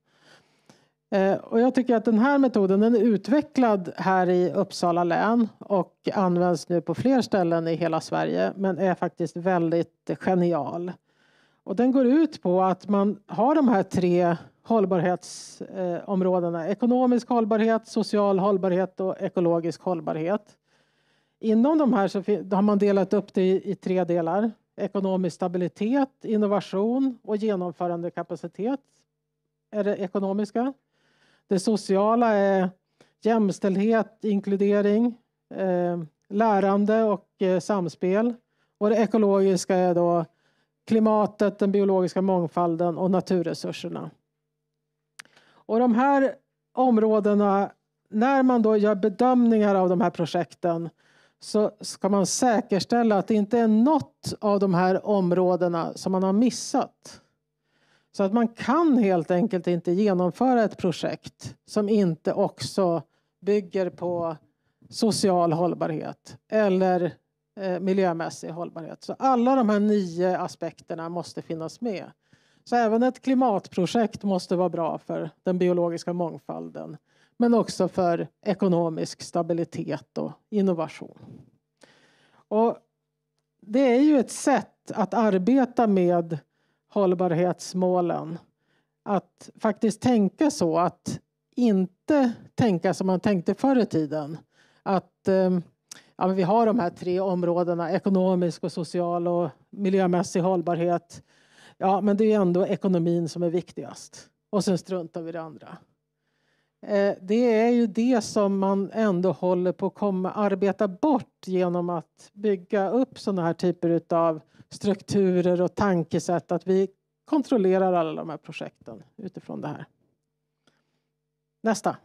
Eh, och jag tycker att den här metoden den är utvecklad här i Uppsala län och används nu på fler ställen i hela Sverige men är faktiskt väldigt genial. Och den går ut på att man har de här tre hållbarhetsområdena ekonomisk hållbarhet, social hållbarhet och ekologisk hållbarhet. Inom de här så har man delat upp det i, tre delar. Ekonomisk stabilitet, innovation och genomförandekapacitet är det ekonomiska. Det sociala är jämställdhet, inkludering, eh, lärande och eh, samspel. Och det ekologiska är då klimatet, den biologiska mångfalden och naturresurserna. Och de här områdena, när man då gör bedömningar av de här projekten så ska man säkerställa att det inte är något av de här områdena som man har missat. Så att man kan helt enkelt inte genomföra ett projekt som inte också bygger på social hållbarhet eller eh, miljömässig hållbarhet. Så alla de här nio aspekterna måste finnas med. Så även ett klimatprojekt måste vara bra för den biologiska mångfalden men också för ekonomisk stabilitet och innovation. Och det är ju ett sätt att arbeta med hållbarhetsmålen. Att faktiskt tänka så att inte tänka som man tänkte förr i tiden. Att eh, ja, vi har de här tre områdena ekonomisk och social och miljömässig hållbarhet. Ja, men det är ändå ekonomin som är viktigast och sen struntar vi i det andra. Eh, det är ju det som man ändå håller på att komma, arbeta bort genom att bygga upp sådana här typer av strukturer och tankesätt att vi kontrollerar alla de här projekten utifrån det här. Nästa.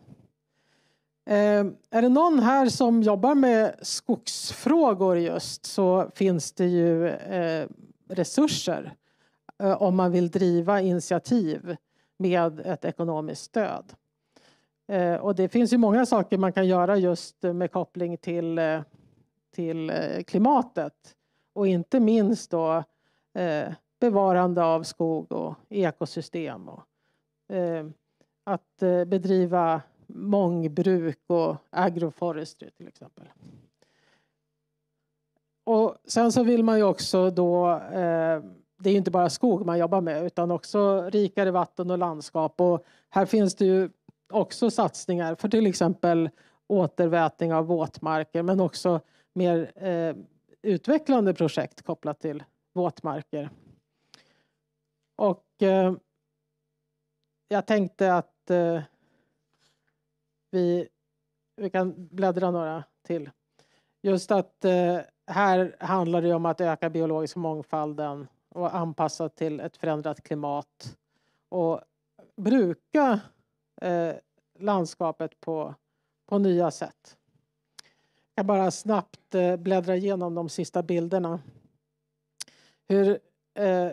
Ehm, är det någon här som jobbar med skogsfrågor just så finns det ju eh, resurser eh, om man vill driva initiativ med ett ekonomiskt stöd. Eh, och det finns ju många saker man kan göra just med koppling till, eh, till eh, klimatet och inte minst då bevarande av skog och ekosystem och att bedriva mångbruk och agroforestry till exempel. Och sen så vill man ju också då, det är ju inte bara skog man jobbar med utan också rikare vatten och landskap och här finns det ju också satsningar för till exempel återvätning av våtmarker men också mer eh, utvecklande projekt kopplat till våtmarker. Och eh, jag tänkte att eh, vi, vi kan bläddra några till. Just att eh, här handlar det om att öka biologisk mångfalden och anpassa till ett förändrat klimat och bruka Eh, landskapet på, på nya sätt. Jag kan bara snabbt eh, bläddra igenom de sista bilderna. Hur eh,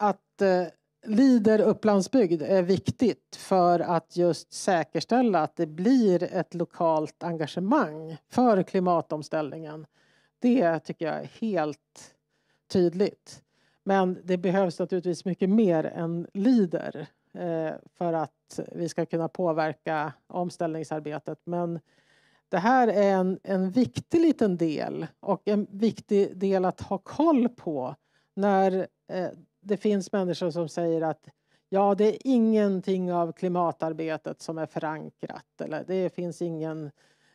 att eh, lider Upplandsbygd är viktigt för att just säkerställa att det blir ett lokalt engagemang för klimatomställningen. Det tycker jag är helt tydligt. Men det behövs naturligtvis mycket mer än lider Eh, för att vi ska kunna påverka omställningsarbetet. Men det här är en, en viktig liten del och en viktig del att ha koll på när eh, det finns människor som säger att ja, det är ingenting av klimatarbetet som är förankrat eller det finns ingen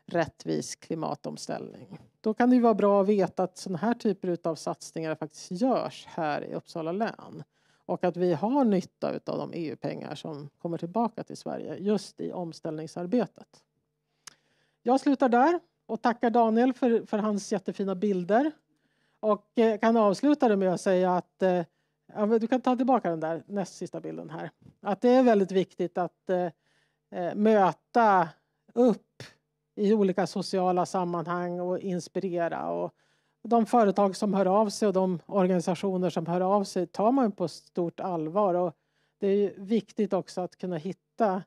rättvis klimatomställning. Då kan det vara bra att veta att sådana här typer av satsningar faktiskt görs här i Uppsala län. Och att vi har nytta av de EU-pengar som kommer tillbaka till Sverige just i omställningsarbetet. Jag slutar där och tackar Daniel för, för hans jättefina bilder. Och eh, kan avsluta det med att säga att eh, ja, du kan ta tillbaka den där näst sista bilden här. Att det är väldigt viktigt att eh, eh möta upp i olika sociala sammanhang och inspirera. Och, de företag som hör av sig och de organisationer som hör av sig tar man på stort allvar. Och det är viktigt också att kunna hitta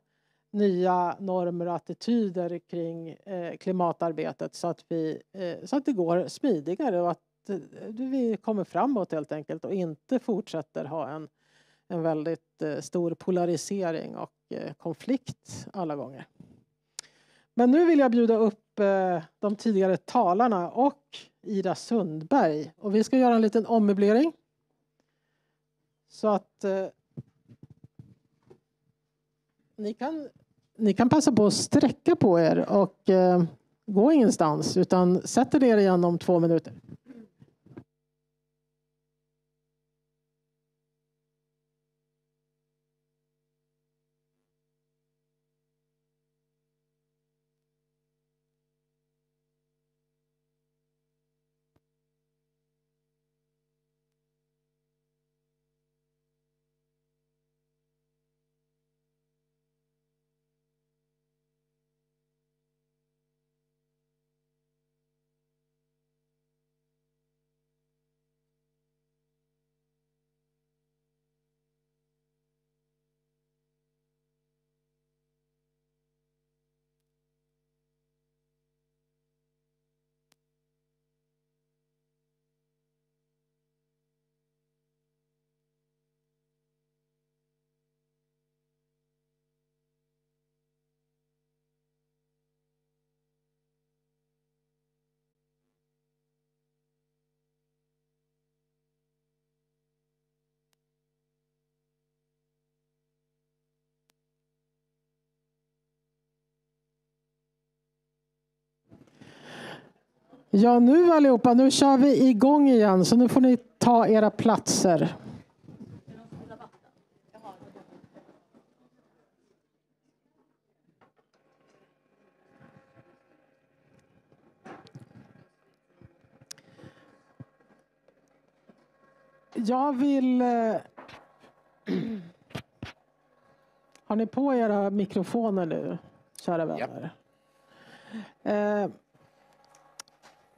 nya normer och attityder kring eh, klimatarbetet så att, vi, eh, så att det går smidigare och att eh, vi kommer framåt helt enkelt och inte fortsätter ha en, en väldigt stor polarisering och konflikt alla gånger. Men nu vill jag bjuda upp upp eh, de tidigare talarna och Ida Sundberg. Och vi ska göra en liten ommöblering. Så att eh, ni kan, ni kan passa på att sträcka på er och eh, gå ingenstans utan sätter er igen om två minuter. Ja, nu allihopa, nu kör vi igång igen, så nu får ni ta era platser. Jag vill... Eh, <clears throat> har ni på era mikrofoner nu, kära vänner? Ja. Eh,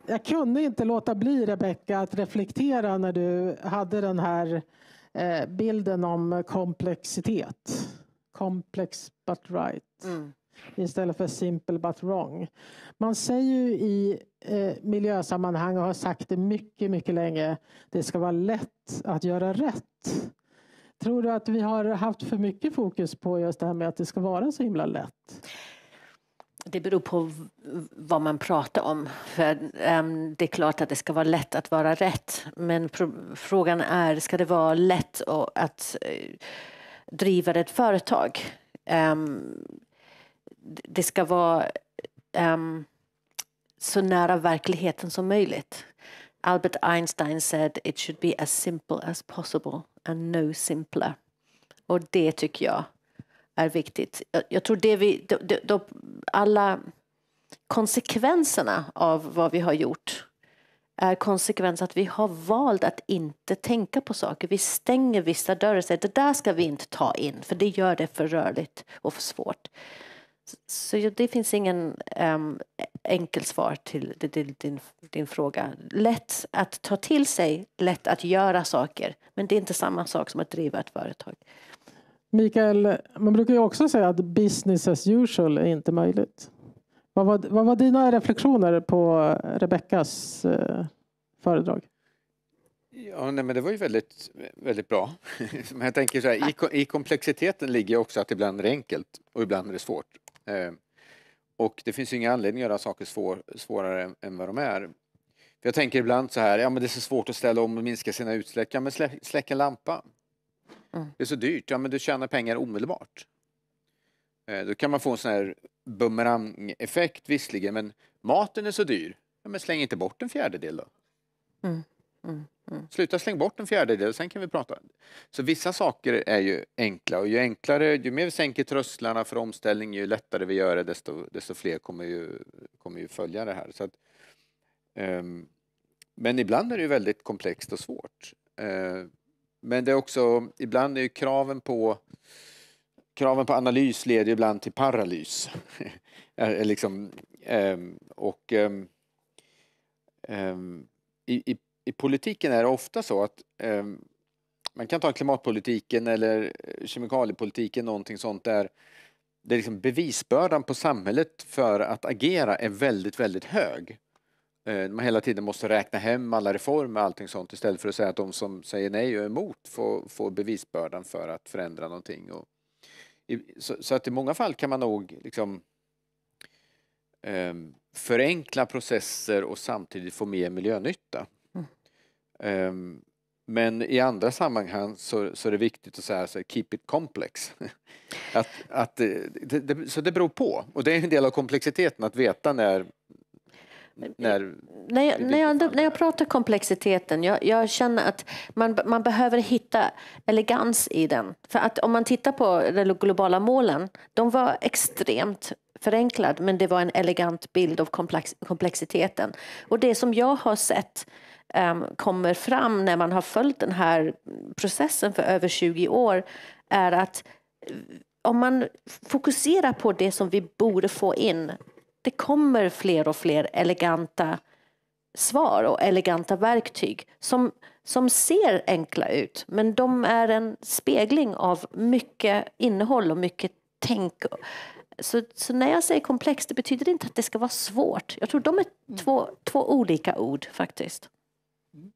jag kunde inte låta bli, Rebecka, att reflektera när du hade den här eh, bilden om komplexitet. Complex but right. Mm. Istället för simple but wrong. Man säger ju i eh, miljösammanhang och har sagt det mycket, mycket länge. Det ska vara lätt att göra rätt. Tror du att vi har haft för mycket fokus på just det här med att det ska vara så himla lätt? Det beror på vad man pratar om. För, um, det är klart att det ska vara lätt att vara rätt, men frågan är, ska det vara lätt att uh, driva ett företag? Um, det ska vara um, så nära verkligheten som möjligt. Albert Einstein said it should be as simple as possible and no simpler. Och det tycker jag är viktigt. Jag, jag tror det vi, de, de, de, alla konsekvenserna av vad vi har gjort är konsekvens att vi har valt att inte tänka på saker. Vi stänger vissa dörrar och säger det där ska vi inte ta in för det gör det för rörligt och för svårt. Så det finns ingen um, enkel svar till, till din, din fråga. Lätt att ta till sig, lätt att göra saker. Men det är inte samma sak som att driva ett företag. Mikael, man brukar ju också säga att business as usual är inte möjligt. Vad var, vad var dina reflektioner på Rebeckas eh, föredrag? Ja, nej, men det var ju väldigt, väldigt bra. <laughs> men jag tänker så här, i, i, komplexiteten ligger också att ibland är det enkelt och ibland är det svårt. Eh, och det finns ju ingen anledning att göra saker svår, svårare än, vad de är. För jag tänker ibland så här, ja men det är så svårt att ställa om och minska sina utsläpp. Ja, men slä, släck en lampa. Mm. Det är så dyrt. Ja, men du tjänar pengar omedelbart. Eh, då kan man få en sån här bumerang-effekt visserligen, men maten är så dyr. Ja, men släng inte bort en fjärdedel då. Mm, mm. Mm. Sluta släng bort en fjärdedel, sen kan vi prata. Så vissa saker är ju enkla och ju enklare, ju mer vi sänker trösklarna för omställning, ju lättare vi gör det, desto, desto fler kommer ju, kommer ju följa det här. Så att, um, men ibland är det ju väldigt komplext och svårt. Uh, men det är också, ibland är ju kraven på kraven på analys leder ibland till paralys. <laughs> liksom, ehm, och ehm, ehm, i, i, i, politiken är det ofta så att man kan ta klimatpolitiken eller eh, kemikaliepolitiken, någonting sånt där, där liksom bevisbördan på samhället för att agera är väldigt, väldigt hög. Eh, man hela tiden måste räkna hem alla reformer och allting sånt istället för att säga att de som säger nej och är emot får, får bevisbördan för att förändra någonting. Och, så, så, att i många fall kan man nog liksom, eh, förenkla processer och samtidigt få mer miljönytta. Mm. Eh, men i andra sammanhang så, så, är det viktigt att säga så keep it complex. <laughs> att, att, eh, det, det, så det beror på. Och det är en del av komplexiteten att veta när, när, när, jag, när, jag, när jag pratar komplexiteten, jag, jag känner att man, man behöver hitta elegans i den. För att om man tittar på de globala målen, de var extremt förenklade men det var en elegant bild av komplex, komplexiteten. Och det som jag har sett um, kommer fram när man har följt den här processen för över 20 år är att eh, om man fokuserar på det som vi borde få in det kommer fler och fler eleganta svar och eleganta verktyg som, som ser enkla ut men de är en spegling av mycket innehåll och mycket tänk. Så, så när jag säger komplext det betyder inte att det ska vara svårt. Jag tror de är mm. två, två olika ord faktiskt. Mm.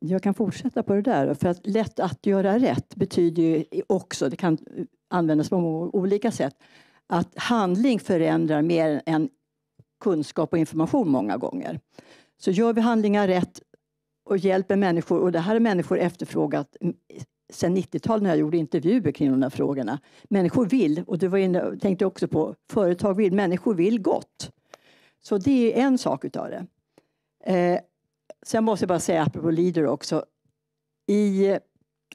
Jag kan fortsätta på det där. För att lätt att göra rätt betyder ju också, det kan användas på många olika sätt, att handling förändrar mer än kunskap och information många gånger. Så gör vi handlingar rätt och hjälper människor, och det här har människor efterfrågat sen 90-talet när jag gjorde intervjuer kring de här frågorna. Människor vill, och du var inne, tänkte också på, företag vill, människor vill gott. Så det är en sak utav det. Eh, sen måste jag bara säga apropå Leader också. I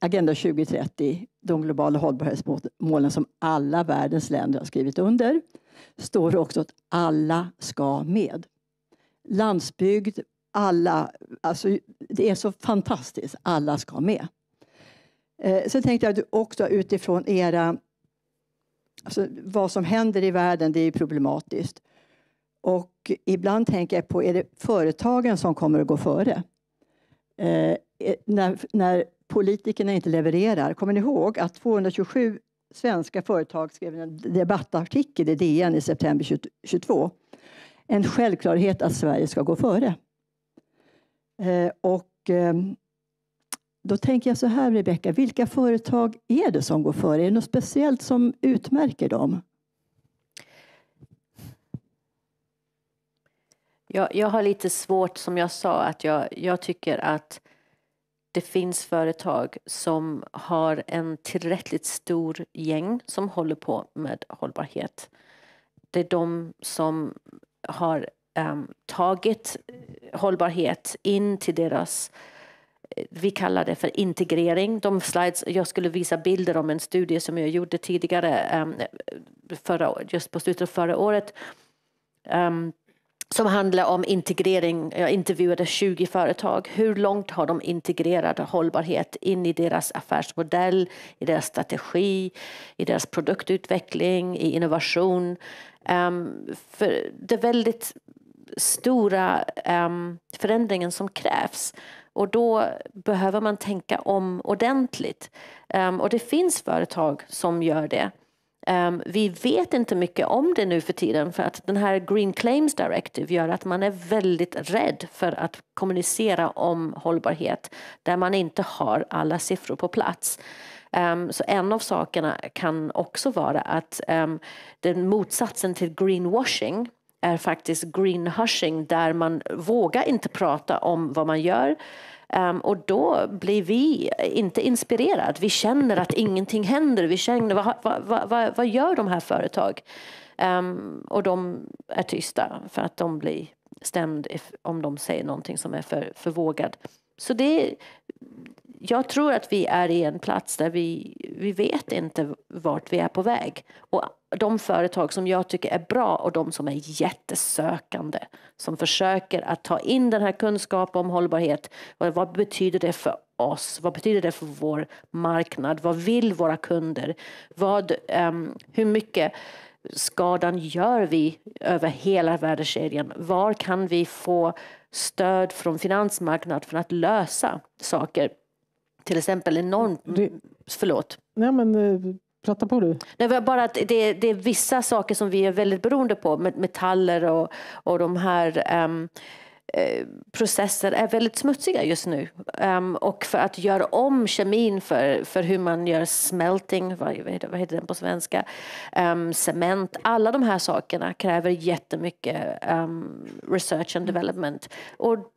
Agenda 2030, de globala hållbarhetsmålen som alla världens länder har skrivit under, står också att alla ska med. Landsbygd, alla, alltså det är så fantastiskt, alla ska med. Eh, sen tänkte jag också utifrån era, alltså vad som händer i världen, det är problematiskt. Och ibland tänker jag på, är det företagen som kommer att gå före? Eh, när, när politikerna inte levererar. Kommer ni ihåg att 227 svenska företag skrev en debattartikel i DN i september 2022? En självklarhet att Sverige ska gå före. Eh, och ehm, då tänker jag så här, Rebecka, vilka företag är det som går före? Är det något speciellt som utmärker dem? Jag, jag har lite svårt, som jag sa, att jag, jag tycker att det finns företag som har en tillräckligt stor gäng som håller på med hållbarhet. Det är de som har um, tagit hållbarhet in till deras eh, vi kallar det för integrering. De slides, jag skulle visa bilder om en studie som jag gjorde tidigare, um, förra, just på slutet av förra året. Um, som handlar om integrering. Jag intervjuade 20 företag. Hur långt har de integrerat hållbarhet in i deras affärsmodell, i deras strategi, i deras produktutveckling, i innovation? Um, för det är väldigt stora um, förändringen som krävs. Och då behöver man tänka om ordentligt. Um, och det finns företag som gör det. Um, vi vet inte mycket om det nu för tiden för att den här Green Claims Directive gör att man är väldigt rädd för att kommunicera om hållbarhet där man inte har alla siffror på plats. Um, så en av sakerna kan också vara att um, den motsatsen till greenwashing är faktiskt greenhushing där man vågar inte prata om vad man gör Um, och då blir vi inte inspirerade. Vi känner att ingenting händer. Vi känner, vad, vad, vad, vad gör de här företag? Um, och de är tysta för att de blir stämda om de säger någonting som är för, för vågad. Så det, jag tror att vi är i en plats där vi, vi vet inte vart vi är på väg. Och de företag som jag tycker är bra och de som är jättesökande, som försöker att ta in den här kunskapen om hållbarhet. Vad betyder det för oss? Vad betyder det för vår marknad? Vad vill våra kunder? Vad, um, hur mycket skadan gör vi över hela värdekedjan? Var kan vi få stöd från finansmarknaden för att lösa saker? till exempel enormt... Det... Förlåt. Nej, men eh, prata på du. Nej, bara att det, det, är vissa saker som vi är väldigt beroende på, metaller och, och de här um, processer är väldigt smutsiga just nu. Um, och för att göra om kemin för, för hur man gör smelting, vad, vad heter den på svenska, um, cement, alla de här sakerna kräver jättemycket um, research and development. Och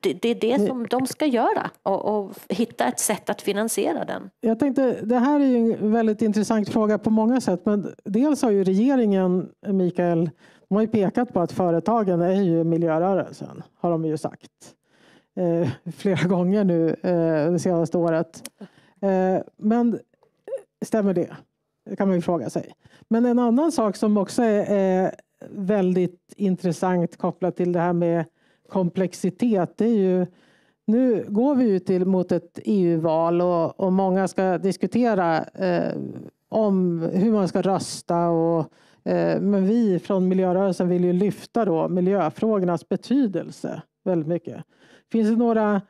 det, det, är det som de ska göra och, och, hitta ett sätt att finansiera den. Jag tänkte, det här är ju en väldigt intressant fråga på många sätt. Men dels har ju regeringen, Mikael, de har ju pekat på att företagen är ju miljörörelsen, har de ju sagt eh, flera gånger nu eh, det senaste året. Eh, men eh, stämmer det? Det kan man ju fråga sig. Men en annan sak som också är, är väldigt intressant kopplat till det här med komplexitet, det är ju nu går vi ju till, mot ett EU-val och, och, många ska diskutera eh, om hur man ska rösta. Och, eh, men vi från miljörörelsen vill ju lyfta då miljöfrågornas betydelse väldigt mycket. Finns det några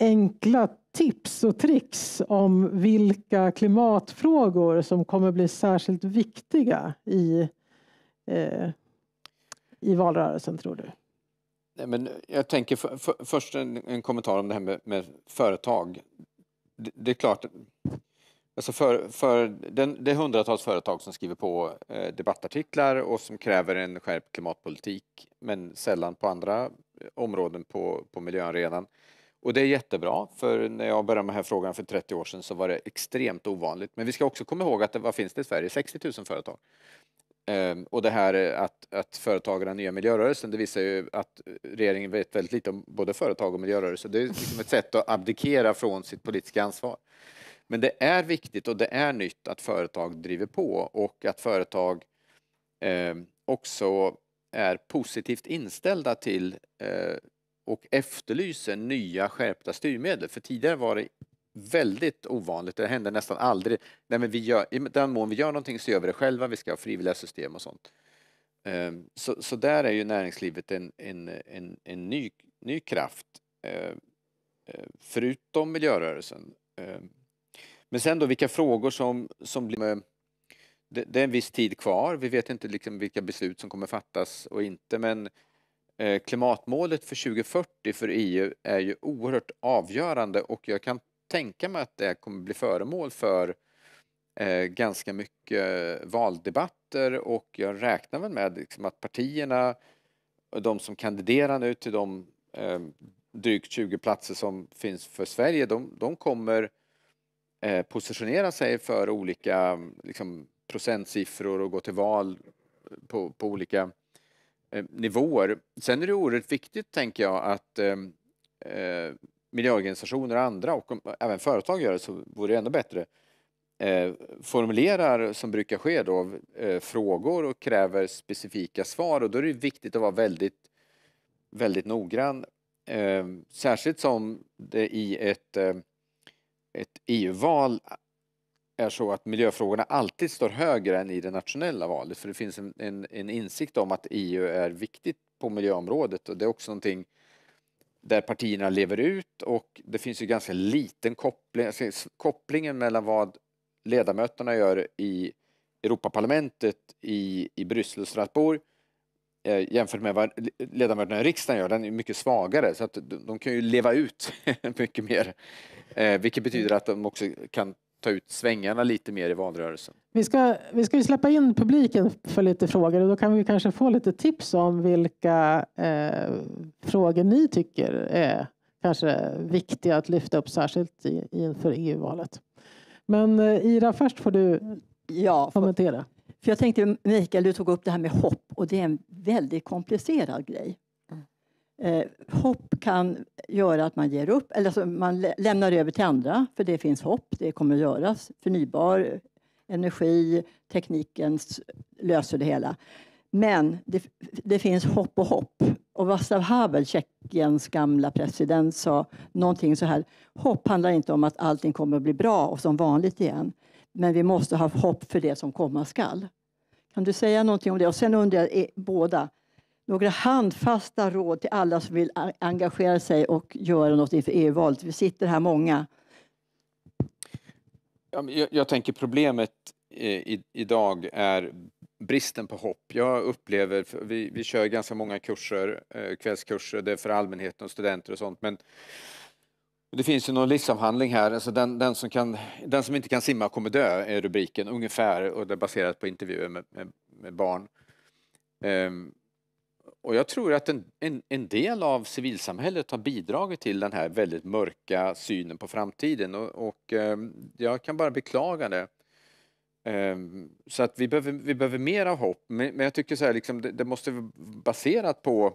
enkla tips och tricks om vilka klimatfrågor som kommer bli särskilt viktiga i, eh, i valrörelsen, tror du? Men jag tänker för, för, först en, en, kommentar om det här med, med företag. Det, det, är klart, alltså för, för den, det är hundratals företag som skriver på eh, debattartiklar och som kräver en skärpt klimatpolitik, men sällan på andra eh, områden på, på miljön redan. Och det är jättebra, för när jag började med den här frågan för 30 år sedan så var det extremt ovanligt. Men vi ska också komma ihåg att det, vad finns det i Sverige? 60 000 företag. Ehm, och det här eh, att, att företagen har nya miljörörelsen, det visar ju att eh, regeringen vet väldigt lite om både företag och miljörörelse. Det är liksom ett sätt att abdikera från sitt politiska ansvar. Men det är viktigt och det är nytt att företag driver på och att företag eh, också är positivt inställda till eh, och efterlyser nya skärpta styrmedel. För tidigare var det väldigt ovanligt, det händer nästan aldrig. Nej, men vi gör, I den mån vi gör någonting så gör vi det själva, vi ska ha frivilliga system och sånt. Ehm, så, så där är ju näringslivet en, en, en, en ny, ny kraft eh, eh, förutom miljörörelsen. Ehm, men sen då vilka frågor som, som blir... Eh, det, det är en viss tid kvar, vi vet inte liksom vilka beslut som kommer fattas och inte men klimatmålet för 2040 för EU är ju oerhört avgörande och jag kan tänka mig att det kommer bli föremål för eh, ganska mycket valdebatter och jag räknar väl med liksom att partierna, de som kandiderar nu till de eh, drygt 20 platser som finns för Sverige, de, de kommer eh, positionera sig för olika liksom, procentsiffror och gå till val på, på olika eh, nivåer. Sen är det oerhört viktigt, tänker jag, att eh, eh miljöorganisationer och andra och om, även företag gör det så vore det ännu bättre, eh, formulerar, som brukar ske då, eh, frågor och kräver specifika svar och då är det viktigt att vara väldigt, väldigt noggrann. Eh, särskilt som det i ett, eh, ett EU-val är så att miljöfrågorna alltid står högre än i det nationella valet för det finns en, en, en insikt om att EU är viktigt på miljöområdet och det är också någonting där partierna lever ut och det finns ju ganska liten koppling, alltså kopplingen mellan vad ledamöterna gör i Europaparlamentet i, i Bryssel och Strasbourg eh, jämfört med vad ledamöterna i riksdagen gör, den är mycket svagare så att de, de kan ju leva ut <laughs> mycket mer. Eh, vilket betyder att de också kan ta ut svängarna lite mer i valrörelsen. Vi ska, vi ska ju släppa in publiken för lite frågor och då kan vi kanske få lite tips om vilka eh, frågor ni tycker är kanske viktiga att lyfta upp särskilt i, inför EU-valet. Men eh, Ira, först får du ja, för, kommentera. För jag tänkte, Mikael, du tog upp det här med hopp och det är en väldigt komplicerad grej. Eh, hopp kan göra att man ger upp, eller alltså man lämnar över till andra, för det finns hopp, det kommer att göras. Förnybar energi, tekniken löser det hela. Men det, det finns hopp och hopp. Och Václav Havel, Tjeckiens gamla president, sa någonting så här. Hopp handlar inte om att allting kommer att bli bra och som vanligt igen. Men vi måste ha hopp för det som komma skall. Kan du säga någonting om det? Och sen undrar jag, båda, några handfasta råd till alla som vill engagera sig och göra något inför EU-valet? Vi sitter här många. Jag, jag tänker problemet eh, i, idag är bristen på hopp. Jag upplever, vi, vi kör ganska många kurser, eh, kvällskurser, det är för allmänheten och studenter och sånt, men det finns ju någon livsavhandling här, alltså den, den, som kan, den som inte kan simma kommer dö, är rubriken ungefär, och det är baserat på intervjuer med, med, med barn. Ehm, och jag tror att en, en, en, del av civilsamhället har bidragit till den här väldigt mörka synen på framtiden och, och ehm, jag kan bara beklaga det. Ehm, så att vi behöver, vi behöver mer av hopp, men, jag tycker så här, liksom, det, det, måste vara baserat på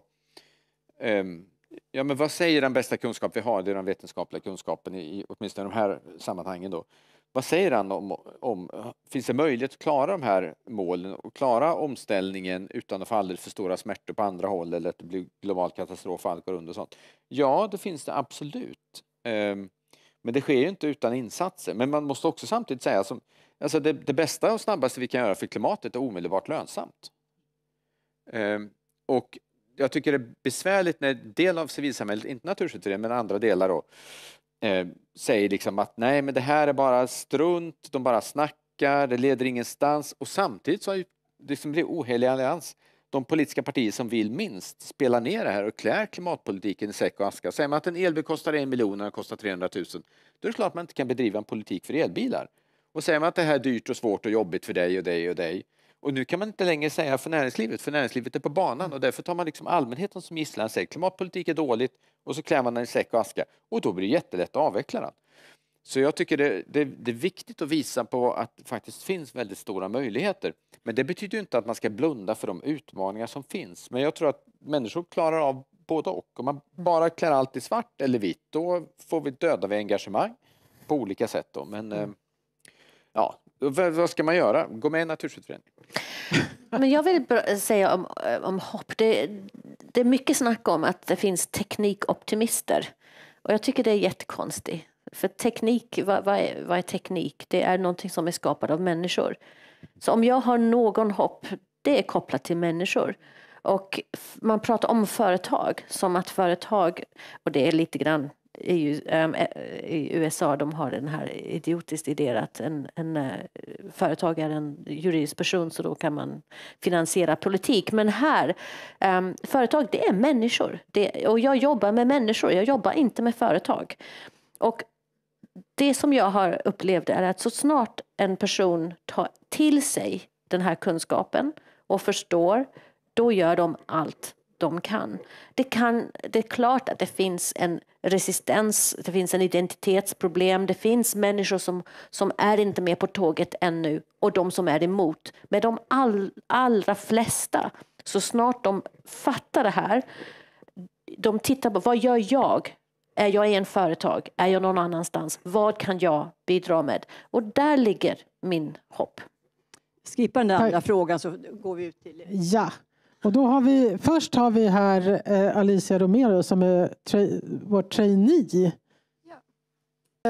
ehm, Ja, men vad säger den bästa kunskap vi har? Det är den vetenskapliga kunskapen, i, i åtminstone de här sammanhangen. Då. Vad säger han om, om, finns det möjlighet att klara de här målen och klara omställningen utan att få alldeles för stora smärtor på andra håll eller att det blir global katastrof och allt går under och sånt? Ja, det finns det absolut. Ehm, men det sker ju inte utan insatser. Men man måste också samtidigt säga som, alltså det, det bästa och snabbaste vi kan göra för klimatet är omedelbart lönsamt. Ehm, och jag tycker det är besvärligt när del av civilsamhället, inte naturskyddsföreningen men andra delar då, eh, säger liksom att nej, men det här är bara strunt, de bara snackar, det leder ingenstans. Och samtidigt så har ju liksom blir ohelig allians de politiska partier som vill minst spelar ner det här och klär klimatpolitiken i säck och aska. Säger man att en elbil kostar en miljon och kostar 300 000, då är det klart att man inte kan bedriva en politik för elbilar. Och säger man att det här är dyrt och svårt och jobbigt för dig och dig och dig, och nu kan man inte längre säga för näringslivet, för näringslivet är på banan och därför tar man liksom allmänheten som gisslan, säger klimatpolitik är dåligt och så klär man den i säck och aska och då blir det jättelätt att avveckla den. Så jag tycker det, det, det, är viktigt att visa på att det faktiskt finns väldigt stora möjligheter. Men det betyder inte att man ska blunda för de utmaningar som finns. Men jag tror att människor klarar av både och. Om man bara klär allt i svart eller vitt, då får vi döda vi engagemang på olika sätt. Då. Men mm. ja, vad ska man göra? Gå med i en naturskyddsförening. Men jag vill säga om, eh, om hopp. Det, det är mycket snack om att det finns teknikoptimister. Och jag tycker det är jättekonstigt. För teknik, vad, vad, är, vad är teknik? Det är någonting som är skapat av människor. Så om jag har någon hopp, det är kopplat till människor. Och man pratar om företag som att företag, och det är lite grann EU, äm, ehm, eh, i USA de har den här idiotiskt idén att en, en äh, eh, företagare är en juridisk person så då kan man finansiera politik. Men här, äm, ehm, företag det är människor. Det, och jag jobbar med människor, jag jobbar inte med företag. Och det som jag har upplevt är att så snart en person tar till sig den här kunskapen och förstår, då gör de allt de kan. Det, kan. det är klart att det finns en resistens, det finns en identitetsproblem, det finns människor som, som är inte med på tåget ännu och de som är emot. Men de all, allra flesta, så snart de fattar det här, de tittar på vad gör jag? Är jag i en företag? Är jag någon annanstans? Vad kan jag bidra med? Och där ligger min hopp. Skippa den där andra frågan så går vi ut till... Ja, och då har vi, först har vi här eh, Alicia Romero som är tra vår trainee. Ja.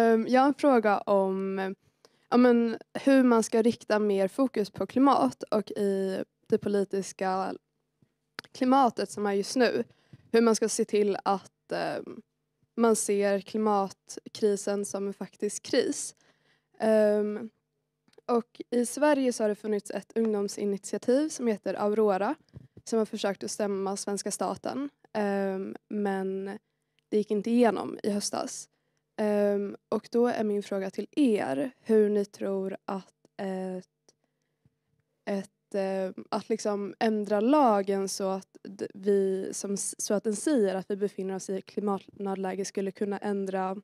Ehm, jag har en fråga om ja, men, hur man ska rikta mer fokus på klimat och i det politiska klimatet som är just nu. Hur man ska se till att eh, man ser klimatkrisen som en faktisk kris. Um, och I Sverige så har det funnits ett ungdomsinitiativ som heter Aurora som har försökt att stämma svenska staten um, men det gick inte igenom i höstas. Um, och då är min fråga till er hur ni tror att ett, ett uh, att liksom ändra lagen så att vi som, så att den säger att vi befinner oss i klimatnödläge skulle kunna ändra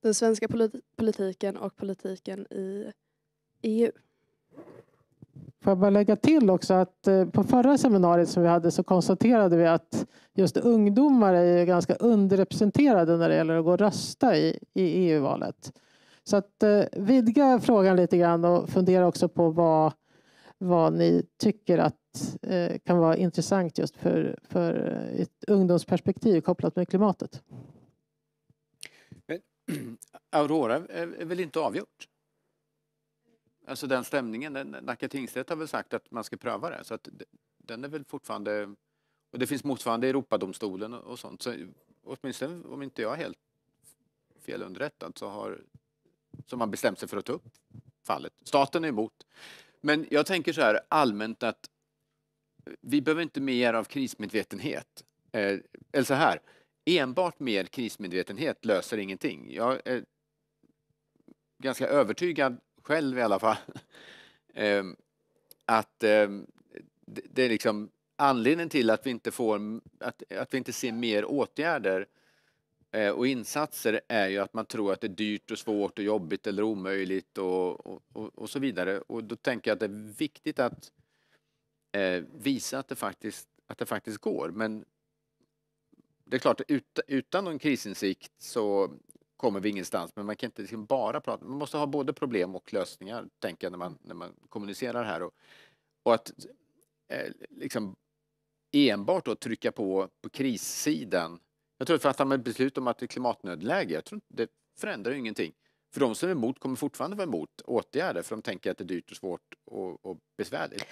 den svenska politiken och politiken i EU. Får jag bara lägga till också att eh, på förra seminariet som vi hade så konstaterade vi att just ungdomar är ganska underrepresenterade när det gäller att gå och rösta i, i EU-valet. Så att eh, vidga frågan lite grann och fundera också på vad, vad ni tycker att eh, kan vara intressant just för, för ett ungdomsperspektiv kopplat med klimatet. <clears throat> Aurora är väl inte avgjort? Alltså den stämningen, Nacka tingsrätt har väl sagt att man ska pröva det. Så att den är väl fortfarande... Och det finns motsvarande i Europadomstolen och, och sånt. Så åtminstone om inte jag är helt felunderrättad så har, så man bestämt sig för att ta upp fallet. Staten är emot. Men jag tänker så här allmänt att vi behöver inte mer av krismedvetenhet. Eh, eller så här, enbart mer krismedvetenhet löser ingenting. Jag är ganska övertygad själv i alla fall, <laughs> ehm, att ehm, det är liksom anledningen till att vi inte får, att, att vi inte ser mer åtgärder eh, och insatser är ju att man tror att det är dyrt och svårt och jobbigt eller omöjligt och, och, och, så vidare. Och då tänker jag att det är viktigt att eh, visa att det faktiskt, att det faktiskt går. Men det är klart, utan någon krisinsikt så kommer vi ingenstans. Men man kan inte liksom bara prata, man måste ha både problem och lösningar, tänker jag, när man, när man kommunicerar här. Och, och att eh, liksom enbart då trycka på på krissidan. Jag tror att fattar man beslut om att det är klimatnödläge, jag tror inte, det förändrar ju ingenting. För de som är emot kommer fortfarande vara emot åtgärder för de tänker att det är dyrt och svårt och, och besvärligt.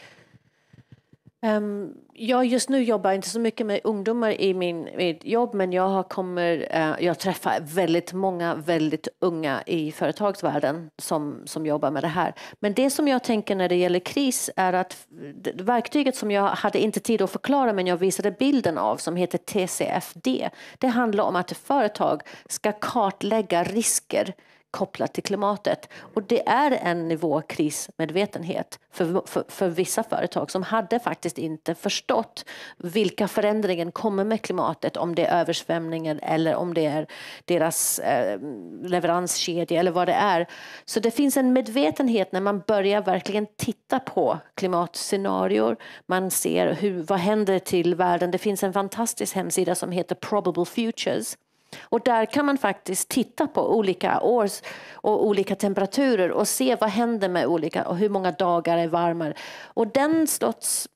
Um, ehm, jag just nu jobbar inte så mycket med ungdomar i min, mitt jobb, men jag, har kommer, uh, jag träffar väldigt många väldigt unga i företagsvärlden som, som jobbar med det här. Men det som jag tänker när det gäller kris är att verktyget som jag hade inte tid att förklara, men jag visade bilden av, som heter TCFD, det handlar om att företag ska kartlägga risker kopplat till klimatet. Och det är en nivå krismedvetenhet för, för, för, vissa företag som hade faktiskt inte förstått vilka förändringar kommer med klimatet, om det är översvämningar, eller om det är deras eh, leveranskedja eller vad det är. Så det finns en medvetenhet när man börjar verkligen titta på klimatscenarier. Man ser hur, vad händer till världen? Det finns en fantastisk hemsida som heter Probable Futures och där kan man faktiskt titta på olika år och olika temperaturer och se vad händer med olika och hur många dagar är varmare. Och den sorts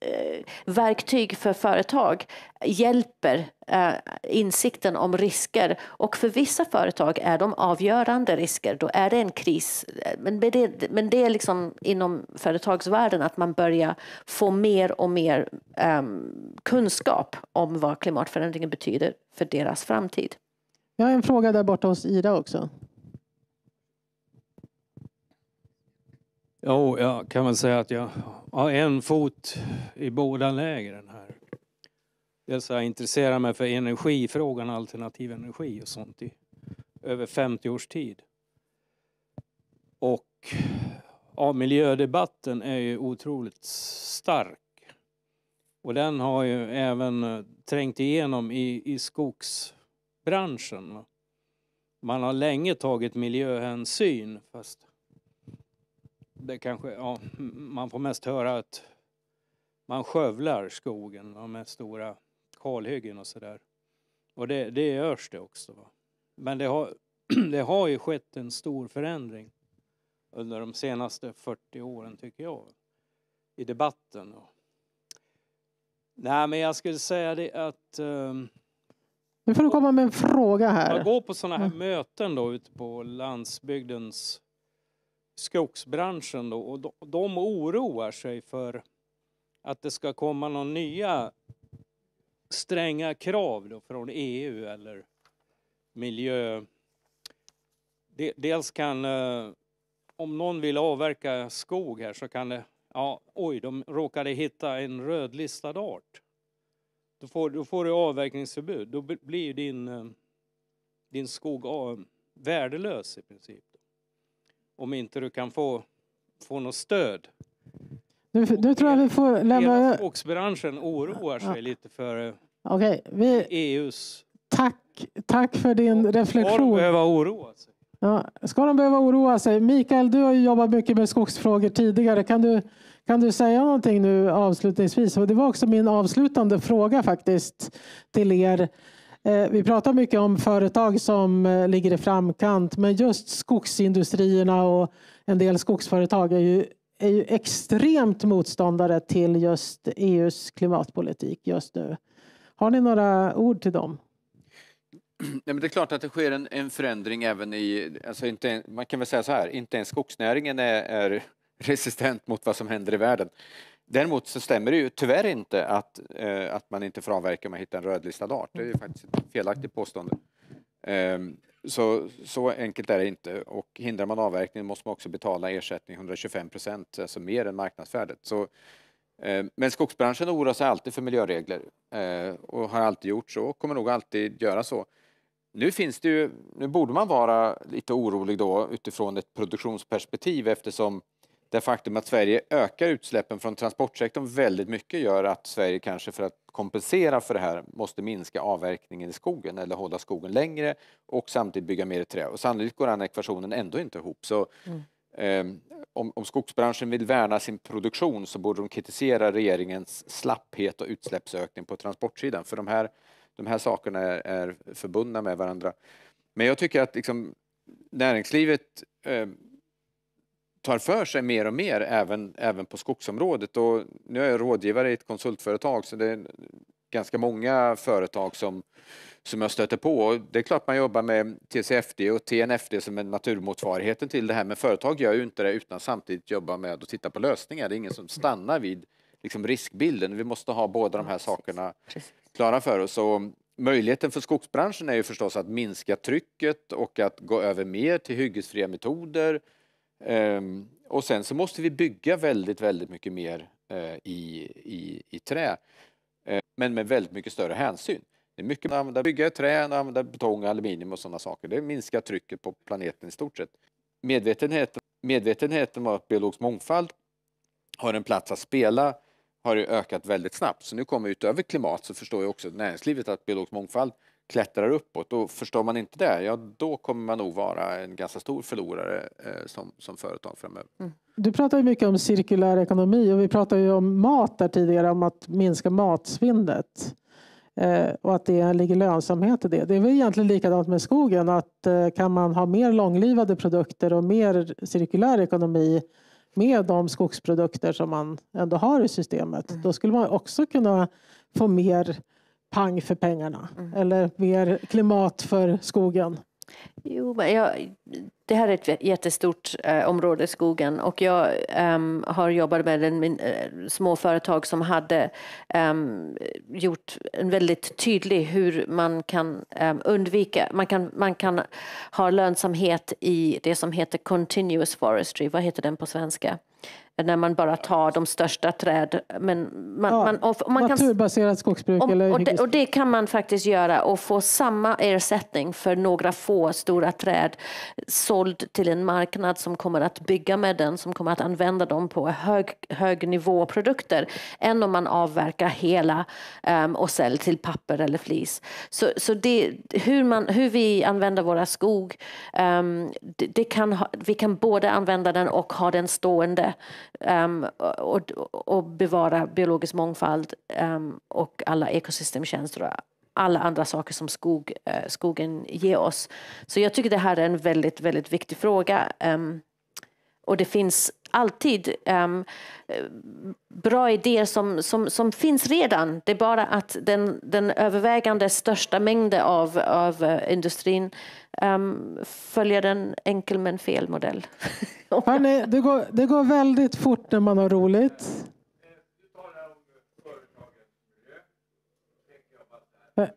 Eh, verktyg för företag hjälper eh, insikten om risker. Och för vissa företag är de avgörande risker. Då är det en kris. Eh, men det, men det är liksom inom företagsvärlden att man börjar få mer och mer eh, kunskap om vad klimatförändringen betyder för deras framtid. Jag har en fråga där borta hos Ida också. Jo, jag kan väl säga att jag har en fot i båda lägren här. Dels har jag intresserat mig för energifrågan, alternativ energi och sånt i över 50 års tid. Och ja, miljödebatten är ju otroligt stark. Och den har ju även eh, trängt igenom i, i skogsbranschen. Man har länge tagit miljöhänsyn fast det kanske, ja, man får mest höra att man skövlar skogen med stora kalhyggen och sådär. Och det, det görs det också. Va. Men det har, <clears throat> det har ju skett en stor förändring under de senaste 40 åren tycker jag. I debatten. Nej men jag skulle säga det att um, nu får du komma med en fråga här. Man går på sådana här mm. möten då ute på landsbygdens skogsbranschen då, och de, oroar sig för att det ska komma några nya stränga krav då från EU eller miljö... Dels kan, eh, om någon vill avverka skog här så kan det, ja, oj, de råkade hitta en rödlistad art. Då får, då får du avverkningsförbud, då blir din, eh, din skog värdelös i princip om inte du kan få, få något stöd. Nu, nu tror jag vi får lämna... Hela skogsbranschen oroar sig ja. lite för eh, okay, vi... EUs... Tack, tack för din och, reflektion. Ska de behöva oroa sig? Ja, ska de behöva oroa sig? Mikael, du har jobbat mycket med skogsfrågor tidigare. Kan du, kan du säga någonting nu avslutningsvis? Och det var också min avslutande fråga faktiskt till er. Eh, vi pratar mycket om företag som eh, ligger i framkant men just skogsindustrierna och en del skogsföretag är ju, är ju extremt motståndare till just EUs klimatpolitik just nu. Har ni några ord till dem? Nej, men det är klart att det sker en, en förändring även i... Alltså inte, man kan väl säga så här, inte ens skogsnäringen är, är resistent mot vad som händer i världen. Däremot så stämmer det ju tyvärr inte att, eh, att man inte får avverka om man hittar en rödlistad art. Det är ju mm. faktiskt ett felaktigt påstående. Eh, så, så enkelt är det inte. Och hindrar man avverkningen måste man också betala ersättning 125 procent, alltså mer än marknadsvärdet. Så, eh, men skogsbranschen oroar sig alltid för miljöregler eh, och har alltid gjort så och kommer nog alltid göra så. Nu, finns det ju, nu borde man vara lite orolig då utifrån ett produktionsperspektiv eftersom det faktum att Sverige ökar utsläppen från transportsektorn väldigt mycket gör att Sverige kanske för att kompensera för det här måste minska avverkningen i skogen eller hålla skogen längre och samtidigt bygga mer trä. Och sannolikt går den ekvationen ändå inte ihop. Så, mm. Ehm, om, om, skogsbranschen vill värna sin produktion så borde de kritisera regeringens slapphet och utsläppsökning på transportsidan. För de här, de här sakerna är, är förbundna med varandra. Men jag tycker att liksom, näringslivet ehm, tar för sig mer och mer även, även på skogsområdet. Och nu är jag rådgivare i ett konsultföretag så det är ganska många företag som, som jag stöter på. Och det är klart man jobbar med TCFD och TNFD som är naturmotsvarigheten till det här men företag gör ju inte det utan samtidigt jobba med att titta på lösningar. Det är ingen som stannar vid liksom riskbilden. Vi måste ha båda de här sakerna klara för oss. Och möjligheten för skogsbranschen är ju förstås att minska trycket och att gå över mer till hyggesfria metoder, Ehm, och sen så måste vi bygga väldigt, väldigt mycket mer eh, i, i, i trä. Ehm, men med väldigt mycket större hänsyn. Det är mycket man använder, bygga i trä, använda betong, aluminium och sådana saker. Det minskar trycket på planeten i stort sett. Medvetenheten, medvetenheten om att biologisk mångfald har en plats att spela har ju ökat väldigt snabbt. Så nu kommer utöver klimat så förstår jag också näringslivet att biologisk mångfald klättrar uppåt och förstår man inte det, ja då kommer man nog vara en ganska stor förlorare eh, som, som företag framöver. Mm. Du pratar ju mycket om cirkulär ekonomi och vi pratade ju om mat där tidigare, om att minska matsvinnet eh, och att det ligger lönsamhet i det. Det är väl egentligen likadant med skogen, att eh, kan man ha mer långlivade produkter och mer cirkulär ekonomi med de skogsprodukter som man ändå har i systemet, mm. då skulle man också kunna få mer pang för pengarna mm. eller mer klimat för skogen? Jo, men jag, det här är ett jättestort eh, område, skogen, och jag eh, har jobbat med en, min, eh, små som hade ehm, gjort en väldigt tydlig hur man kan ehm, undvika, man kan, man kan ha lönsamhet i det som heter continuous forestry, vad heter den på svenska? när man bara tar de största träd. Men man, ja, man, och man naturbaserat kan, skogsbruk. Om, eller och, det, och det kan man faktiskt göra och få samma ersättning för några få stora träd såld till en marknad som kommer att bygga med den, som kommer att använda dem på hög, hög nivå produkter, än om man avverkar hela um, och säljer till papper eller flis. Så, så det, hur, man, hur vi använder våra skog, um, det, det, kan, vi kan både använda den och ha den stående um, och, och bevara biologisk mångfald um, och alla ekosystemtjänster och alla andra saker som skog, uh, skogen ger oss. Så jag tycker det här är en väldigt, väldigt viktig fråga. Um, och det finns alltid um, bra idéer som, som, som finns redan. Det är bara att den, den övervägande största mängden av, av eh, industrin um, följer en enkel men fel modell. <laughs> Hörrni, det, går, det går väldigt fort när man har roligt. Eh, eh,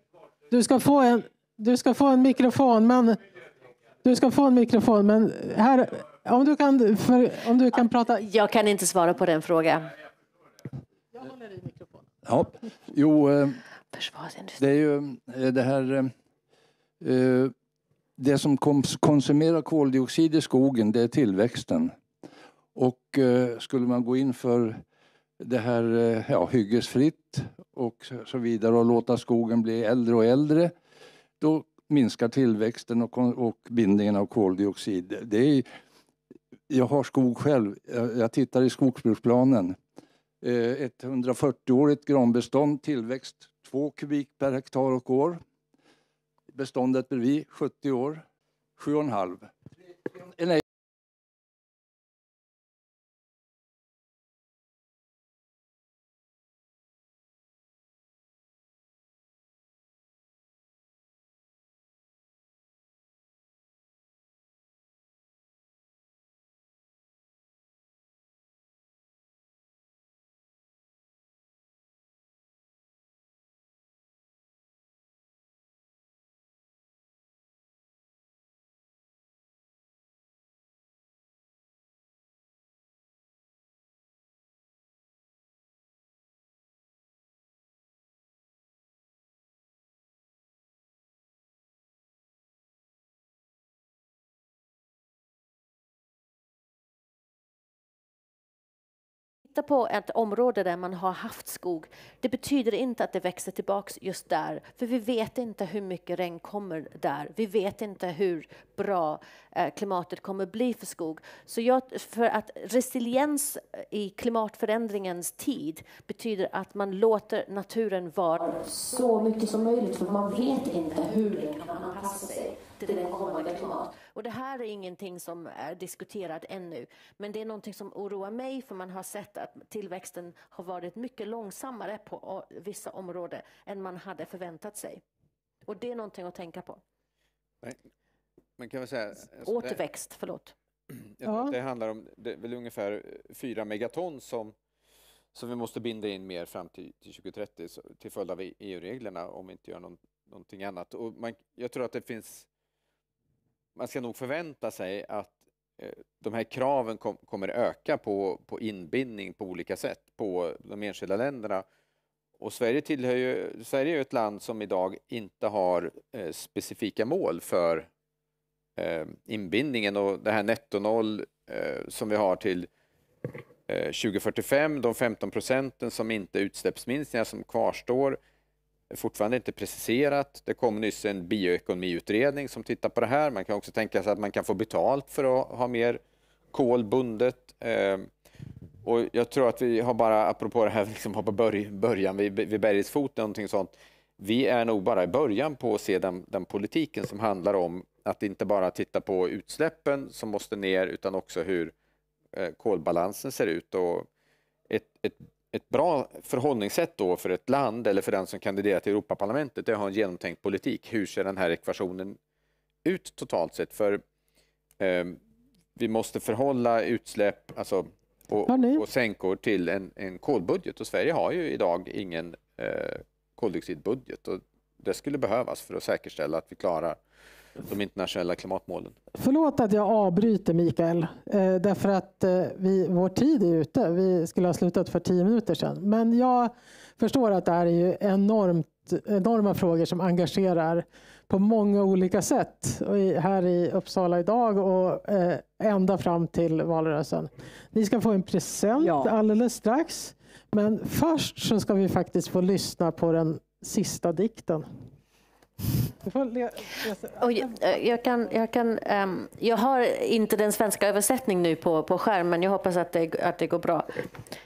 du ska få en, du ska få en mikrofon, men du ska få en mikrofon, men här, om du kan, för, om du kan prata... Jag kan inte svara på den frågan. Jag håller i mikrofonen. Ja. Jo, eh, det är ju eh, det här... Eh, det som konsumerar koldioxid i skogen, det är tillväxten. Och skulle man gå in för det här ja, hyggesfritt och så vidare och låta skogen bli äldre och äldre, då minskar tillväxten och, och bindningen av koldioxid. Det är, jag har skog själv. Jag tittar i skogsbruksplanen. Eh, ett 140-årigt granbestånd, tillväxt 2 kubik per hektar och år. Beståndet bredvid 70 år, 7,5. tittar på ett område där man har haft skog, det betyder inte att det växer tillbaks just där, för vi vet inte hur mycket regn kommer där. Vi vet inte hur bra eh, klimatet kommer bli för skog. Så jag, för att resiliens eh, i klimatförändringens tid betyder att man låter naturen vara så mycket som möjligt, för man vet inte hur den kan anpassa sig till den kommande klimat. Och det här är ingenting som är diskuterat ännu, men det är någonting som oroar mig för man har sett att tillväxten har varit mycket långsammare på vissa områden än man hade förväntat sig. Och det är någonting att tänka på. Nej, men kan säga, alltså, Återväxt, det, förlåt. Ja. Det handlar om det väl ungefär fyra megaton som som vi måste binda in mer fram till, till 2030 så, till följd av EU-reglerna om vi inte gör någon, någonting annat. Och man, jag tror att det finns man ska nog förvänta sig att eh, de här kraven kom, kommer öka på, på inbindning på olika sätt på de enskilda länderna. Och Sverige, tillhör ju, Sverige är ett land som idag inte har eh, specifika mål för eh, inbindningen och det här nettonoll eh, som vi har till 2045, eh, de 15 procenten som inte är utsläppsminskningar som kvarstår, fortfarande inte preciserat. Det kom nyss en bioekonomiutredning som tittar på det här. Man kan också tänka sig att man kan få betalt för att ha mer kol bundet. Ehm, och jag tror att vi har bara, apropå det här <laughs> liksom har på början, vid, bergets fot, någonting sånt. Vi är nog bara i början på att se den, den politiken som handlar om att inte bara titta på utsläppen som måste ner utan också hur eh, kolbalansen ser ut. Och ett, ett ett bra förhållningssätt då för ett land eller för den som kandiderar till Europaparlamentet är att ha en genomtänkt politik. Hur ser den här ekvationen ut totalt sett? För eh, vi måste förhålla utsläpp alltså, och, och sänkor till en, en kolbudget och Sverige har ju idag ingen eh, koldioxidbudget och det skulle behövas för att säkerställa att vi klarar de internationella klimatmålen. Förlåt att jag avbryter Mikael, eh, därför att eh, vi, vår tid är ute. Vi skulle ha slutat för tio minuter sedan. Men jag förstår att det här är ju enormt, enorma frågor som engagerar på många olika sätt här i Uppsala idag och eh, ända fram till valrörelsen. Ni ska få en present ja. alldeles strax. Men först så ska vi faktiskt få lyssna på den sista dikten. Och eh, jag, jag, kan, jag, kan, um, jag har inte den svenska översättningen nu på, på skärmen. Jag hoppas att det, att det går bra.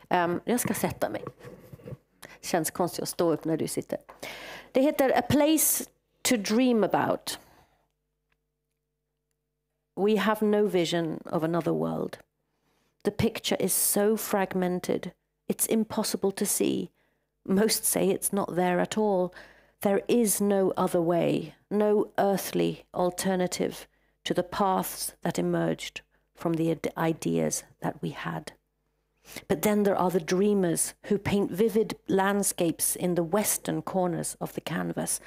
Um, jag ska sätta mig. Känns konstigt att stå upp när du sitter. Det heter A place to dream about. We have no vision of another world. The picture is so fragmented. It's impossible to see. Most say it's not there at all. There is no other way, no earthly alternative to the paths that emerged from the ideas that we had. But then there are the dreamers who paint vivid landscapes in the western corners of the canvas.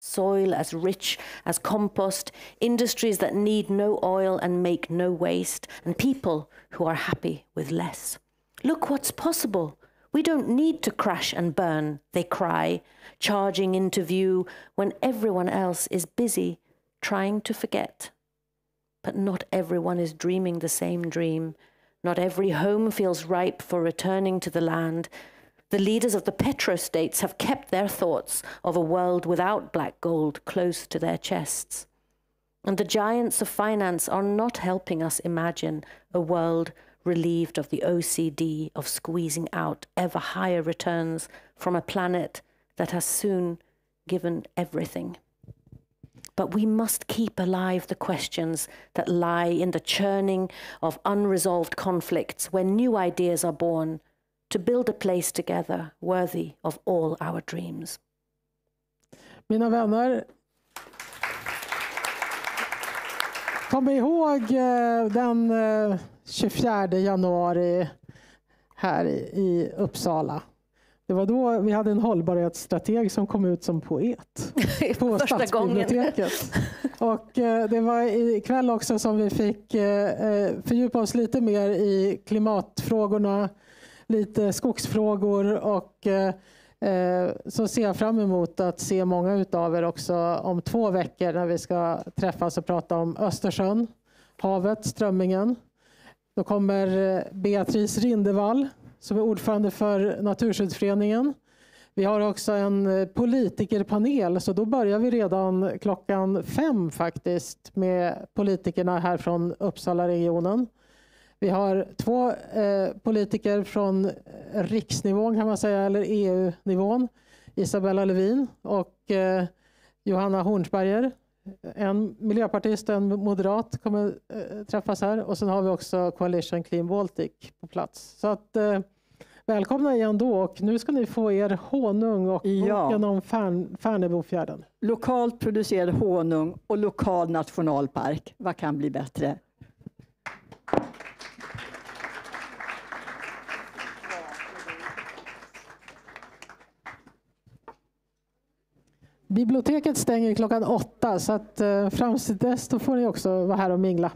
Soil as rich as compost, industries that need no oil and make no waste, and people who are happy with less. Look what's possible we don't need to crash and burn, they cry, charging into view when everyone else is busy trying to forget. But not everyone is dreaming the same dream. Not every home feels ripe for returning to the land. The leaders of the petrostates have kept their thoughts of a world without black gold close to their chests. And the giants of finance are not helping us imagine a world relieved of the OCD of squeezing out ever higher returns from a planet that has soon given everything. But we must keep alive the questions that lie in the churning of unresolved conflicts where new ideas are born to build a place together worthy of all our dreams. Mina vänner, kom ihåg eh, den eh, 24 januari här i Uppsala. Det var då vi hade en hållbarhetsstrateg som kom ut som poet <laughs> på Stadsbiblioteket. Och eh, det var ikväll också som vi fick eh, eh, fördjupa oss lite mer i klimatfrågorna, lite skogsfrågor och så ser jag fram emot att se många av er också om två veckor när vi ska träffas och prata om Östersjön, havet, strömmingen. Då kommer eh, Beatrice Rindevall som är ordförande för Naturskyddsföreningen. Vi har också en eh, politikerpanel, så då börjar vi redan klockan fem faktiskt med politikerna här från Uppsalaregionen. Vi har två eh, politiker från riksnivån kan man säga, eller EU-nivån. Isabella Lövin och Johanna Hornsberger en miljöpartist och en moderat kommer eh, träffas här och sen har vi också Coalition Clean Baltic på plats. Så att, eh, Välkomna igen då och nu ska ni få er honung och ja. boken om Färn, Färnebofjärden. Lokalt producerad honung och lokal nationalpark. Vad kan bli bättre? Biblioteket stänger klockan åtta så att eh, fram till dess får ni också vara här och mingla.